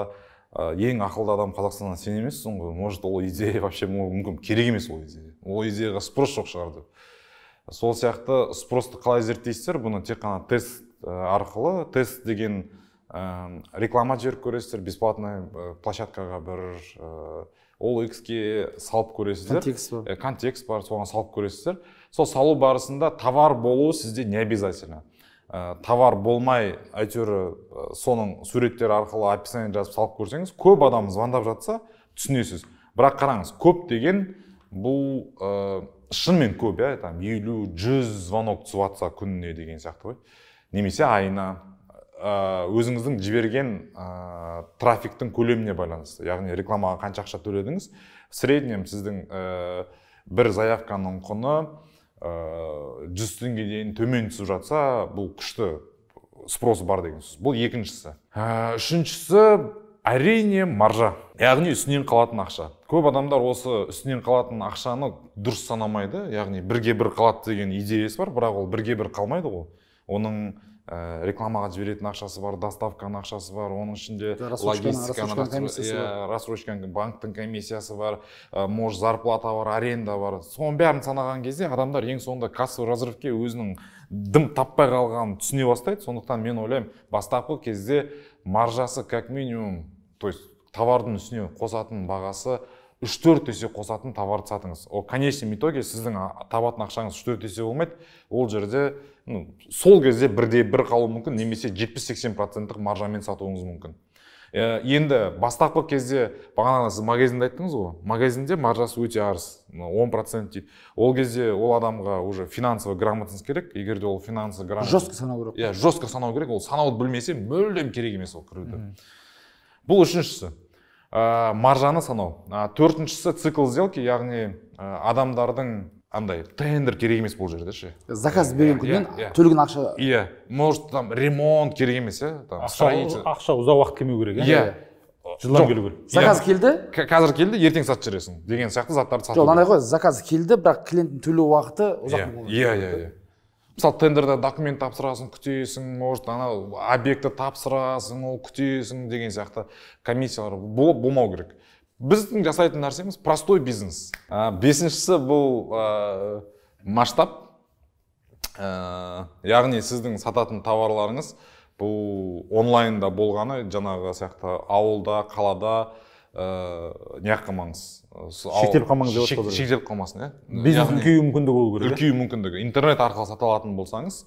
ең ақылды адам қазақстанда сен емессің ғой может ол идея вообще мүмкін керек емес ол идея ол идеяға спрос жоқ шығар деп сол сияқты спросты қалай зерттейсіздер бұны тек қана тест э, арқылы тест деген ә, реклама жіберіп көресіздер бесплатный э, площадкаға бір ә, ол салып көресіздер контекст бар контекст бар соған салып көресіздер сол салу барысында товар болуы сізде не обязательно ә, товар болмай әйтеуір соның суреттері арқылы описание жазып салып көрсеңіз көп адам звондап жатса түсінесіз бірақ қараңыз көп деген бұл шынымен көп иә там елу жүз звонок түсіп жатса күніне деген сияқты ғой немесе айына э, өзіңіздің жіберген ә, трафиктің көлеміне байланысты яғни рекламаға қанша ақша төледіңіз в среднем сіздің ә, бір заявканың құны жүз ә, теңгеден төмен түсіп жатса бұл күшті спрос бар деген сөз бұл екіншісі ә, үшіншісі әрине маржа яғни үстінен қалатын ақша көп адамдар осы үстінен қалатын ақшаны дұрыс санамайды яғни бірге бір қалады деген идеясы бар бірақ ол бірге бір қалмайды ғой оның ә, рекламаға жіберетін ақшасы бар доставканың ақшасы бар оның ішінде логистиканың рассрочканың иә, банктің комиссиясы бар ә, может зарплата бар аренда бар соның бәрін санаған кезде адамдар ең соңында кассовый разрывке өзінің дым таппай қалғанын түсіне бастайды сондықтан мен ойлаймын бастапқы кезде маржасы как минимум то есть товардың үстіне қосатын бағасы үш төрт есе қосатын товарды сатыңыз ол конечном итоге сіздің табатын ақшаңыз үш төрт есе болмайды ол жерде ну сол кезде бірде бір қалуы мүмкін немесе 70 сексен маржамен сатуыңыз мүмкін енді бастапқы кезде бағана сіз магазинді айттыңыз ғой магазинде маржасы өте арз он процент дейді ол кезде ол адамға уже финансовый грамотность керек егерде де ол финансовый грамот жестко санау керек иә жестко санау керек ол санауды білмесе мүлдем керек емес ол кіруді бұл үшіншісі ә, маржаны санау ә, төртіншісі цикл сделки яғни ә, адамдардың андай тендер керек емес бұл жерде ше заказ э, берген э, күннен э, төлеген ақша иә может там ремонт керек емес иә там ақша, ұзақ уақыт келмеу керек иә иә жылдам келу керек иә. заказ келді қазір келді ертең сатып жібересің деген сияқты заттарды сатып жоқ мынандай ғой заказ келді бірақ клиенттің төлеу уақыты ұзақ иә иә иә, иә мысалы тендерде документ тапсырасың күтесің может анау объектті тапсырасың ол күтесің деген сияқты комиссиялар болмау керек біздің жасайтын нәрсеміз простой бизнес а, бесіншісі бұл ә, масштаб ә, яғни сіздің сататын тауарларыңыз бұл онлайнда болғаны жаңағы сияқты ауылда қалада ыыы не қалмаңыз шектеліп қалмаңыз деп шек, шектеліп қалмасын иә бизнес үлкею мүмкіндігі болу керек иә? үлкею мүмкіндігі интернет арқылы сата алатын болсаңыз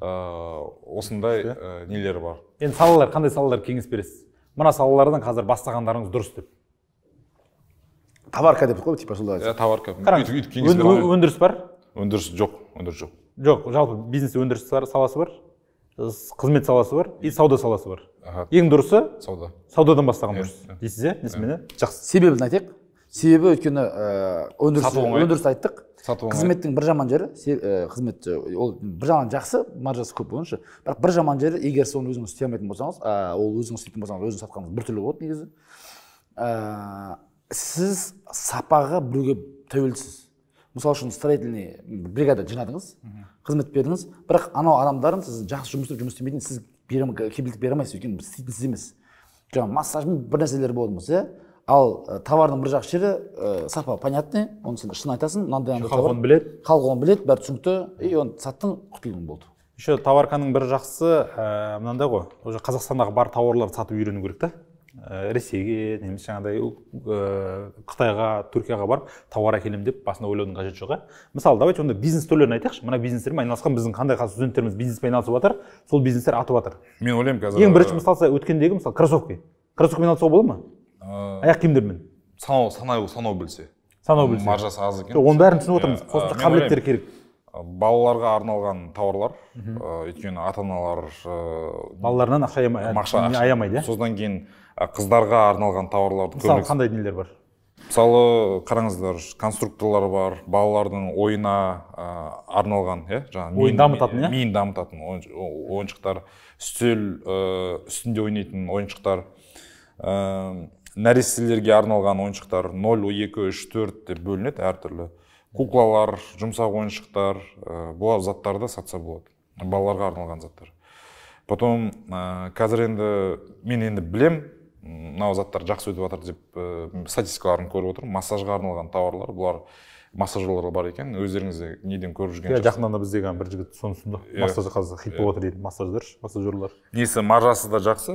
ыыы осындай ә, нелер бар енді салалар қандай салалар кеңес бересіз мына салалардан қазір бастағандарыңыз дұрыс деп товарка деп қой типа солай иә товарка қараңыз өндіріс бар өндіріс жоқ өндіріс жоқ жоқ жалпы бизнес өндіріс саласы бар қызмет саласы бар и сауда саласы бар ең дұрысы сауда саудадан бастаған дұрыс дейсіз иә несімен иә жақсы себебін айтайық себебі өйткені өндіріс өндіріс айттық сату қызметтің бір жаман жері қызмет ол бір жағынан жақсы маржасы көп болғанша бірақ бір жаман жері егер сіз оны өзіңіз істей алмайтын болсаңыз ол өзіңіз істейтін болсаңыз өзіңіз сатқаныңыз біртүрлі болады негізі сіз сапаға біреуге тәуелдісіз мысалы үшін строительный бригада жинадыңыз қызмет бердіңіз бірақ анау адамдардың сіз жақсы жұмыс істеп жұмыс істемейтін сіз кепілдік бере алмайсыз өйткені істейтін сіз емес жаңағы массажмен бір нәрселер болса иә ал ә, товардың бір жақсы жері ә, сапа понятный оны сен шын айтасың мынандай мынандай халық оны біледі халық оны біледі бәрі түсінікті и оны саттың құтылдың болды еще товарканың бір жақсысы ә, мынандай ғой уже қазақстандағы бар тауарларды сатып үйрену керек та Э, ресейге немесе жаңағыдай э, қытайға түркияға барып тауар әкелемін деп басында ойлаудың қажеті жоқ иә мысалы давайте онда бизнес түрлерін айтайықшы мына бизнестермен айналысқан біздің қандай қазір студенттеріміз бизнеспен айналысып жатыр сол бизнестер атып жатыр мен ойлаймын қазір ең бірінші мысалы өткендегі мысалы кроссовки кроссовкамен айналысуға болады ма аяқ киімдермен санау санау санау білсе санау білсе маржасы аз екен оның бәрін түсініп отырмыз қосымша қабілеттер керек балаларға арналған тауарлар өйткені ата аналар балаларынан ақша аямайды содан кейін қыздарға арналған тауарларды мысалы қандай дүниелер бар мысалы қараңыздар конструкторлар бар балалардың ойына ә, арналған иә жаңағы ойын дамытатын иә миын дамытатын ойыншықтар үстел үстінде ойнайтын ойыншықтар ә, нәрестелерге арналған ойыншықтар 0, екі үш төрт деп бөлінеді әртүрлі куклалар жұмсақ ойыншықтар ә, бұл заттарды сатса болады балаларға арналған заттар потом ә, қазір енді мен енді білемін мынау заттар жақсы өтіп жатыр деп ә, э, статистикаларын көріп отырмын массажға арналған тауарлар бұлар массажерлар бар екен өздеріңіз неден көріп жүрген иә жақында да біздегі бір жігіт соны ұсынды иә. иә. массаж қазір хит болып жатыр дейді массаждар массажерлар несі маржасы да жақсы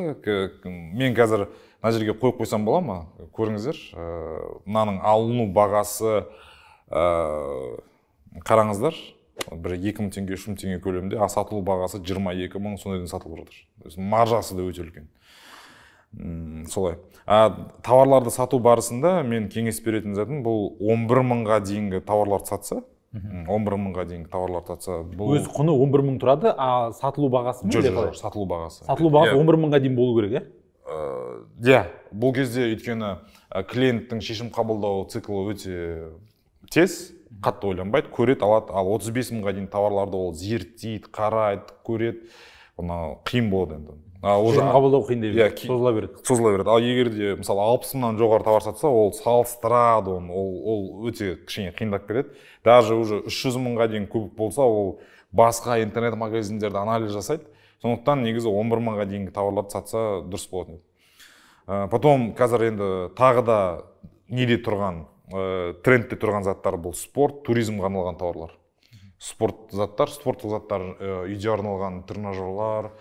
мен қазір мына жерге қойып қойсам бола ма көріңіздер э, мынаның алыну бағасы э, қараңыздар бір екі мың теңге үш мың теңге көлемінде ал сатылу бағасы жиырма екі мың сондайдан сатылып жатыр маржасы да өте үлкен солай а тауарларды сату барысында мен кеңес беретін затым бұл 11 бір мыңға дейінгі тауарларды сатса он бір мыңға дейінгі тауарларды сатса бұл өз құны 11 бір мың тұрады а сатылу бағасы жоқ жоқ сатылу бағасы сатылу бағасы иә. он бір мыңға дейін болу керек иә э, иә бұл кезде өйткені клиенттің шешім қабылдау циклы өте тез қатты ойланбайды көреді алады ал 35 бес мыңға дейін тауарларды ол зерттейді қарайды көреді мынау қиын болады енді уже қабылдау қиын деп иә, созыла береді созыла береді ал егер де мысалы алпыс мыңнан жоғары товар сатса ол салыстырады оны ол ол өте кішкене қиындап кетеді даже уже үш жүз мыңға дейін кубик болса ол басқа интернет магазиндерді анализ жасайды сондықтан негізі он бір мыңға дейінгі тауарларды сатса дұрыс болатын еді э, потом қазір енді тағы да неде тұрған ә, трендте тұрған заттар бұл спорт туризмге арналған тауарлар спорт заттар спорттық заттар э, үйде арналған тренажерлар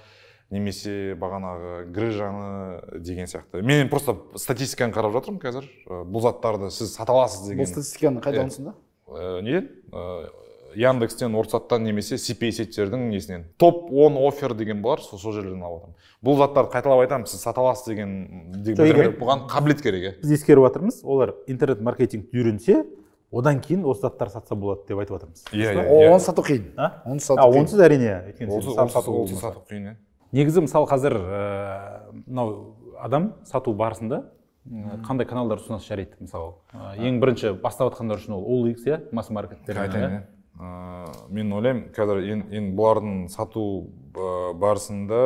немесе бағанағы грыжаны деген сияқты мен просто статистиканы қарап жатырмын қазір э, бұл заттарды сіз сата аласыз деген бұл статистиканы қайдан э, алсың да э, неден яндекстен орсаттан немесе сипи сеттердің несінен топ он офер деген бар сол жерлерден алып жатырмын бұл заттарды қайталап айтамын сіз сата аласыз деген бұған қабілет керек иә біз ескеріп жатырмыз олар интернет маркетингті үйренсе одан кейін осы заттарды сатса болады деп айтып жатырмыз иә, иә, иә. оны сату қиын ә? оны сату онсыз әрине өйткені сату қиын иә негізі мысалы қазір э, мынау адам сату барысында э, қандай каналдар ұсыныс жарайды мысалы э, ең бірінші бастап жатқандар үшін ол OLX иә масс маркеттер айтайын иә? мен ойлаймын қазір енді бұлардың сату барысында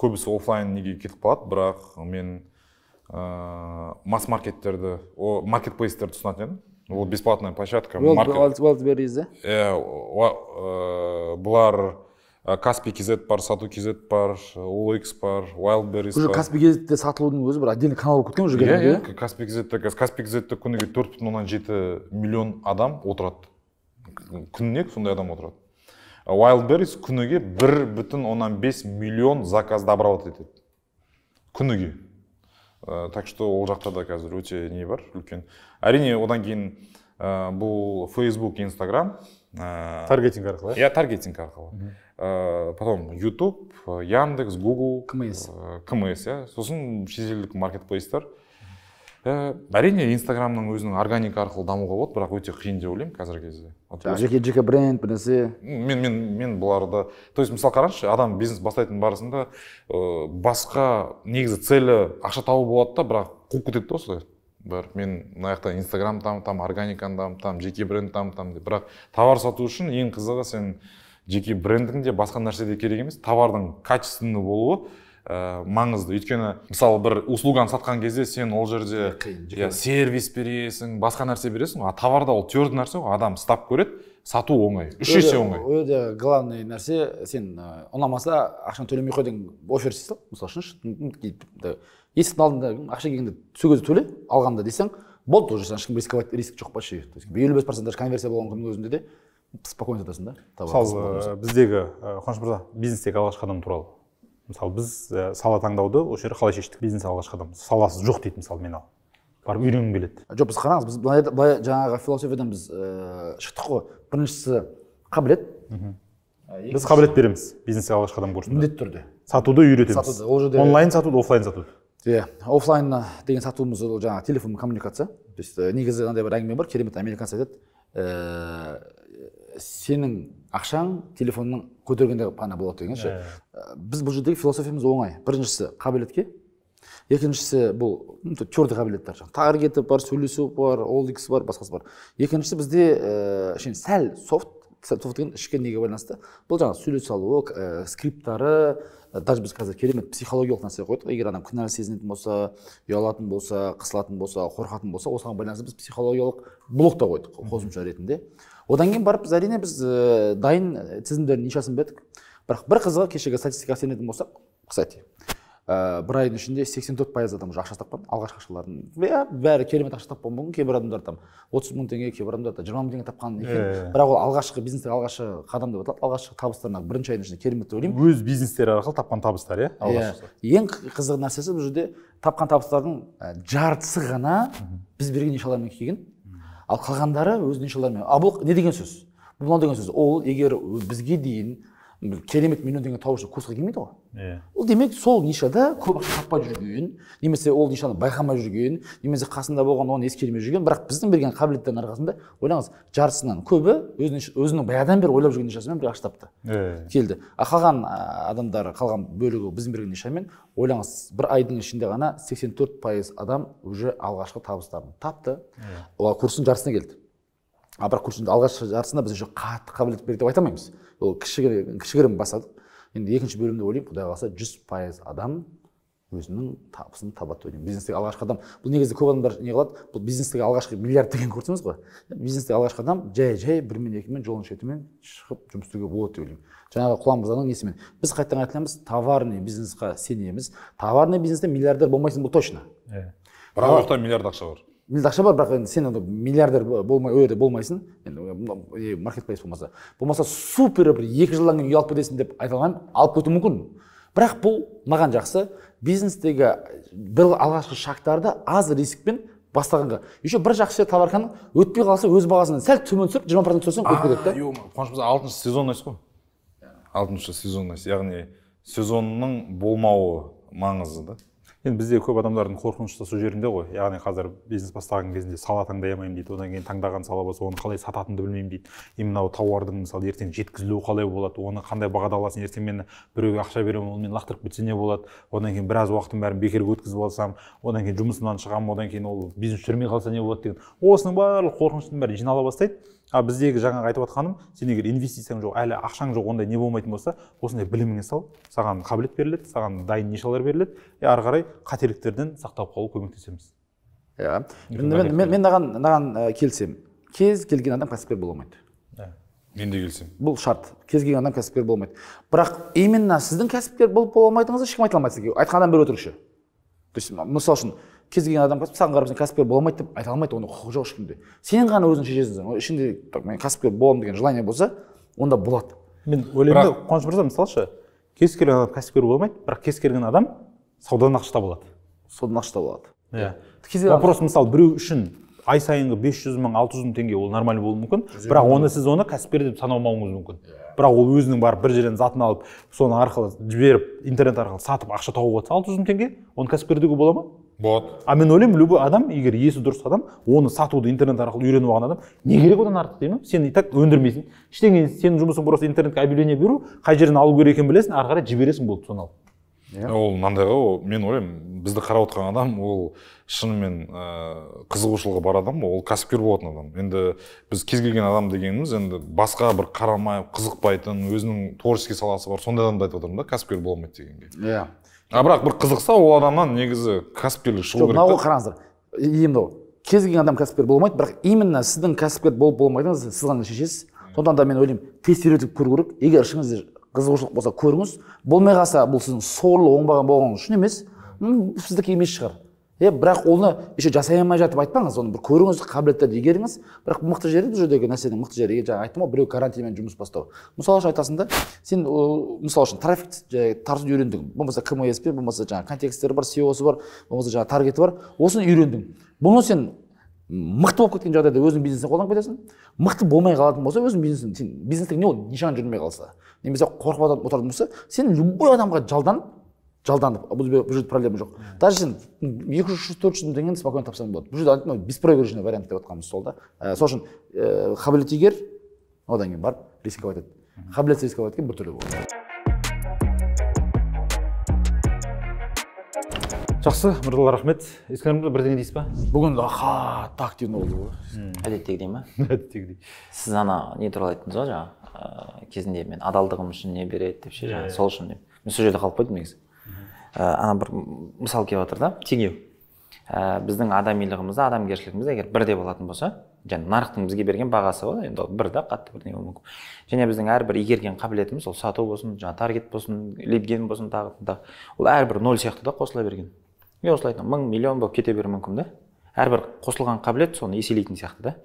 көбісі оффлайн неге кетіп қалады бірақ мен ыыы масс маркеттерді маркетплейстерді ұсынатын едім ол бесплатная площадка уолтберриз иә иә бұлар Э, каспи kz бар сату kz бар э, улx бар wildberries уже каспи кзде сатылудың өзі бір отдельный канал болып кеткен уже иә иә каспи қазір каспи кзде күніге төрт бүтін оннан жеті миллион адам отырады күніне сондай адам отырады wildberries э, күніге бір бүтін оннан бес миллион заказды обрабатывать етеді күніге ә, так что ол жақта да қазір өте не бар үлкен әрине одан кейін ә, бұл фейсбук инстаграм ә, таргетинг арқылы иә, иә таргетинг арқылы Э, потом YouTube яндекс Google кмс э, кмс иә сосын шетелдік маркетплейстер ә, әрине инстаграмның өзінің органика арқылы дамуға болады бірақ өте қиын деп ойлаймын қазіргі кезде жеке жеке бренд бірнәрсе мен мен мен бұларды то есть мысалы қараңызшы адам бизнес бастайтын барысында ә, басқа негізі целі ақша табу болады да бірақ қуып кетеді да осылай бір мен мына жақта инстаграм дамытамын органиканы дамытамын жеке бренд дамытамын деп бірақ товар сату үшін ең қызығы сен жеке брендің де басқа нәрсе де керек емес товардың качественный болуы ә, маңызды өйткені мысалы бір услуганы сатқан кезде сен ол жерде иә сервис бересің басқа нәрсе бересің а товарда ол твердый нәрсе ғой адам ұстап көреді сату оңай үш есе оңай ол жерде главный нәрсе сен э, ұнамаса ақшаны төлемей қой деген офер істей сал мысалы үшінші есіктің алдында ақша келгенде сол кезде төле алғанда десең болды уже сен ешкім рисковать риск жоқ вообще то есть елу бес процент даже конверсия болған күннің өзінде де спокойно жатасың да мысалы э, біздегі э, қуаныш мырза бизнестегі алғашқы қадам туралы мысалы біз ә, сала таңдауды осы жерде қалай шештік бизнес алғашқы адам саласы жоқ дейді мысалы мен ал барып үйренгім келеді жоқ біз қараңыз біз былай, жаңағы философиядан біз ә, шықтық қой біріншісі қабілет біз қабілет береміз бизнеске алғашқы қадам курсында міндетті түрде сатуды үйретеміз сатуды ол жерде онлайн сатуды офлайн сатуды иә офлайн деген сатуымыз ол жаңағы телефон коммуникация то есть негізі мынандай бір әңгіме бар керемет американец айтады сенің ақшаң телефонның көтергенде ғана болады деген иә, иә. біз бұл жердегі философиямыз оңай біріншісі қабілетке екіншісі бұл твердый қабілеттер таргеті бар сөйлесу бар ол бар басқасы бар екіншісі бізде ә, сәл софт софт деген ішкі неге байланысты бұл жаңағы сөйлесе алуы ә, скрипттары даже біз қазір керемет психологиялық нәрсе қойдық егер адам кінәлі сезінетін болса ұялатын болса қысылатын болса қорқатын болса осыған байланысты біз психологиялық блок та қойдық қосымша ретінде одан кейін барып біз әрине біз ә, дайын э, тізімдердің нишасын білдік бірақ бір қызығы кешегі статистикаға сенетін болсақ кстати ә, бір айдың ішінде 84 төрт пайыз адам уже ақша тапқан алғашқы ақшаларын иә бәрі керемет ақша тапқан мүмкін кейбір адамдар там отыз мың теңге кейбір адамдар жиырма мың теңге тапқан екен бірақ ол алғашқы бизнестегі алғашқы қадам деп аталады алғашқы табыстарына бірінші айдың ішінде керемет деп ойлаймын өз бизнестері арқылы тапқан табыстар иә иә ең қызық нәрсесі бұл жерде тапқан табыстардың э, жартысы ғана біз берген нишалармен келген ал қалғандары өз а бұл не деген сөз бұл деген сөз ол егер бізге дейін бір керемет миллион теңге тауып жүрсе курсқа келмейді ғой иә ол демек сол нишада көп ақша таппай жүрген немесе ол нишаны байқамай жүрген немесе қасында болған оны ескермей жүрген бірақ біздің берген қабілеттердің арқасында ойлаңыз жартысынан көбі өзінің, өзінің баяғыдан бері ойлап жүрген нишасымен бірге ақша тапты иә келді ал қалған адамдар қалған бөлігі біздің берген нишамен ойлаңыз бір айдың ішінде ғана 84 пайыз адам уже алғашқы табыстарын тапты олар курстың жартысына келді ал бірақ курстың алғашқы жартысында біз уже қатты қабілет берді деп айта алмаймыз ол кішігірім кішігірім бастадық енді екінші бөлімде ойлаймын құдай қаласа жүз пайыз адам өзінің табысын табады деп ойлаймын бизнестегі алғашқы адам бұл негізі көп адамдар не қылады бұл бизнестегі алғашқы миллиард деген көрсеңіз ғой бизнестегі алғашқы адам жай жай бірімен екімен жолын шетімен шығып жұмыс істеуге болады деп ойлаймын жаңағы құлан құланбазаның несімен біз қайтадан айтамыз товарный бизнесқа сенеміз товарный бизнесте миллиардер болмайсың бұл точно иә бірақ ол жақта миллиард ақша бар бізде ақша бар бірақ енді сен енді миллиардер болмай ол жерде болмайсың енді маркетплейс болмаса болмаса супер бір екі жылдан кейін үй алып кетесің деп айта алмаймын алып кетуі мүмкін бірақ бұл маған жақсы бизнестегі бір алғашқы шагтарды аз рискпен бастағанға еще бір жақсы жері товарканың өтпей қалса өз бағасынан сәл төмен түсіріп жиырма процент түсірсең өтіп кетеді да қуаныш мырза алтыншы сезонность қой алтыншы сезонность яғни сезонның болмауы маңызды да енді бізде көп адамдардың қорқынышы да сол жерінде ғой яғни қазір бизнес бастаған кезінде сала таңдай алмаймын дейді одан кейін таңдаған сала болса оны қалай сататынымды білмеймін дейді и мынау тауардың мысалы ертең жеткізілуі қалай болады оны қандай бағада аласың ертең мен біреуге ақша беремін ол мені лақтырып кетсе не болады одан кейін біраз уақытын бәрін бекерге өткізіп алсам одан кейін жұмысымнан шығамын одан кейін ол бизнес жүрмей қалса не болады деген осының барлық қорқыныштың бәрі жинала бастайды а біздегі жаңағы айтып жатқаным сен егер инвестицияң жоқ әлі ақшаң жоқ ондай не болмайтын болса осындай біліміңе сал саған қабілет беріледі саған дайын нишалар беріледі и ары қарай қателіктерден сақталып қалуға көмектесеміз иә мен мен мынаған келісемін кез келген адам кәсіпкер бола алмайды мен де келісемін бұл шарт кез келген адам кәсіпкер бола алмайды бірақ именно сіздің кәсіпкер болып бола алмайтыныңызды ешкім айта алмайды сізге айтқан адам біреу өтірікші то есть мысалы үшін кез келген адам саған қарап сен кәсіпкер бола алмайды деп айта алмайды оның құқығы жоқ ешкімде сен ғана өзің шешесің ішінде мен кәсіпкер боламын деген желание болса онда болады мен ойлаймын да қуаныш мырза мысалы кез келген адам кәсіпкер бола алмайды бірақ кез келген адам саудадан ақша таба алады саудадан ақша таба алады иә вопрос мысалы біреу үшін ай сайынғы бес жүз мың алты жүз мың теңге ол нормально болуы мүмкін бірақ оны сіз оны кәсіпкер деп санамауыңыз мүмкін иә. бірақ ол өзінің барып бір жерден затын алып соны арқылы жіберіп интернет арқылы сатып ақша тауып жатса алты жүз мың теңге оны кәсіпкер деуге бола ма болады а мен ойлаймын любой адам егер есі дұрыс адам оны сатуды интернет арқылы үйреніп алған адам не керек одан артық деймін сен и так өндірмейсің ештеңе сенің жұмысың просто интернетке объявление беру қай жерден алу керек екенін білесің ары қарай жібересің болды соны алып иә ол мынандай ғой ол мен ойлаймын бізді қарап отырған адам ол шынымен ыыы ә, қызығушылығы бар адам ол кәсіпкер болатын адам енді біз кез келген адам дегеніміз енді басқа бір қарамай қызықпайтын өзінің творческий саласы бар сондай адамды айтып отырмын да кәсіпкер бола алмайды дегенге иә а бірақ бір қызықса ол адамнан негізі кәсіпкерлік шығу керек мынау қараңыздар енді кез келген адам кәсіпкер бола алмайды бірақ именно сіздің кәсіпкер болып болмайтыныңызды сіз ғана шешесіз сондықтан да мен ойлаймын тест үйретіп көру керек егер ішіңізде қызығушылық болса көріңіз болмай қалса бұл сіздің сорлы оңбаған болғаныңыз үшін емес сіздікі емес шығар иә бірақ оны еще жасай алмай жатып айтпаңыз оны бір көріңіз қабілеттерді игеріңіз бірақ мықты жері бұл жердегі нәрсенің мықты жері жаңа айттым ғой біреу карантинмен жұмыс бастау мысалы үшін айтасың да сен мысалы үшін трафик тартуды үйрендің болмаса кмс пен болмаса жаңағы контексттері бар сеосы e бар болмаса жаңағы таргеті бар осыны үйрендің бұны сен мықты болып кеткен жағдайда өзіңнің бизнесіңді қолданып кетесің мықты болмай қалатын болса өзің бизнесің сен бизнестің не ол нишаң жүрмей қалса немесе қорқып отыратын болса сен любой адамға жалданып жалданып бұл жерде проблема жоқ даже сен екі жүз үш жүз төрт жүз мың теңгені спокойно тапсаң болады бұл жерде ну, беспроигрышный вариант деп жатқанымыз сол да э, сол үшін э, қабілет егер одан кейін барып рисковать ет қабілет рисковать еткен біртүрлі болады жақсы мырзалар рахмет мырза бірдеңе дейсіз ба бүгін қатты активно болды ғой әдеттегідей ма әдеттегідей сіз ана не туралы айттыңыз ғой жаңағы э, кезінде мен адалдығым үшін не береді деп ше иә, жаңағы иә. сол үшін деп мен сол жерде қалып қойдым негізі Э, ана бір мысал келіп жатыр да теңеу ә, біздің адамилығымызда адамгершілігімізде егер бірде болатын болса жаңа нарықтың бізге берген бағасы ғой енді ол бір да қатты бірдеңе болуы мүмкін және біздің әрбір игерген қабілетіміз ол сату болсын жаңағы таргет болсын лидген болсын тағы тағы ол әрбір ноль сияқты да қосыла берген и осылай мың миллион болып кете беруі мүмкін да әрбір қосылған қабілет соны еселейтін сияқты да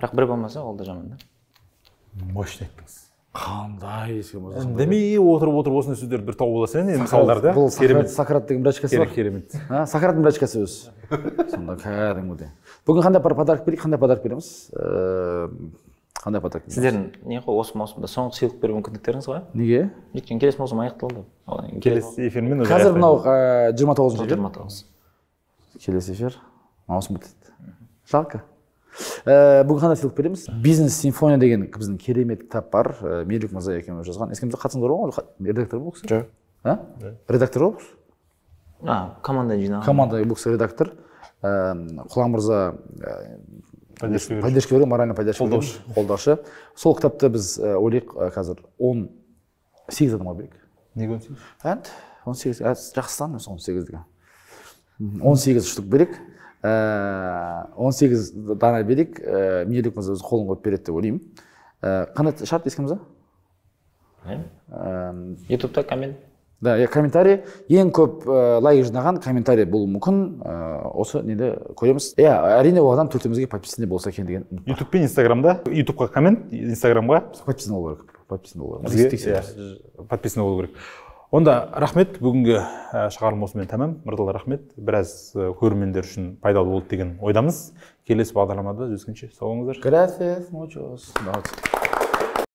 бірақ бір болмаса ол да жаман да мощный айттыңыз қандай ешкім үндемей отырып отырып осындай сөздерді бір тауып аласың енді мысалдарды бұл керемет сократ деген врачкасы бар керемет сократтың врачкасы өзі сонда кәдімгідей бүгін қандай бір подарок берейік қандай подарок береміз э, қандай подарок сіздердің не ғой осы маусымда соңғы сыйлық беру мүмкіндіктеріңіз ғой неге өйткені келесі маусым аяқталды келесі эфирмен қазір мынау э, жиырма тоғызыншы жиырма тоғыз келесі эфир маусым бітеді жалко ә, бүгін қандай сыйлық береміз бизнес симфония деген біздің керемет кітап бар ә, э, мелік мырза екеуміз жазған ескеміз қатысыңдар ғой редактор бұл кісі жоқ а редактор ғой бұл кісі а команда жинаған команда бұл кісі редактор э, құлан мырза поддержка поддержка берген моральный поддержка қолдаушы қолдаушы сол кітапты біз ойлайық қазір он сегіз адамға берейік неге он сегіз он сегіз ә, жақсы санаймын он сегіздігі он сегіз штук берейік Э, он сегіз дана берейік ә, э, мейірбек мырза өзі қолын қойып береді деп ойлаймын ә, э, қанат шарт ескі мырза ютубта коммент да иә комментарий ең көп лайк жинаған комментарий болуы мүмкін осы неде көреміз иә әрине ол адам төртеумізге подписанный болса екен деген ютуб пен инстаграмда ютубқа коммент инстаграмға подписан болу керек подписан болу керек иә, подписан болу керек онда рахмет бүгінгі шығарылым осымен тәмам мырзалар рахмет біраз көрермендер үшін пайдалы болды деген ойдамыз келесі бағдарламада жүздескенше сау болыңыздар мучос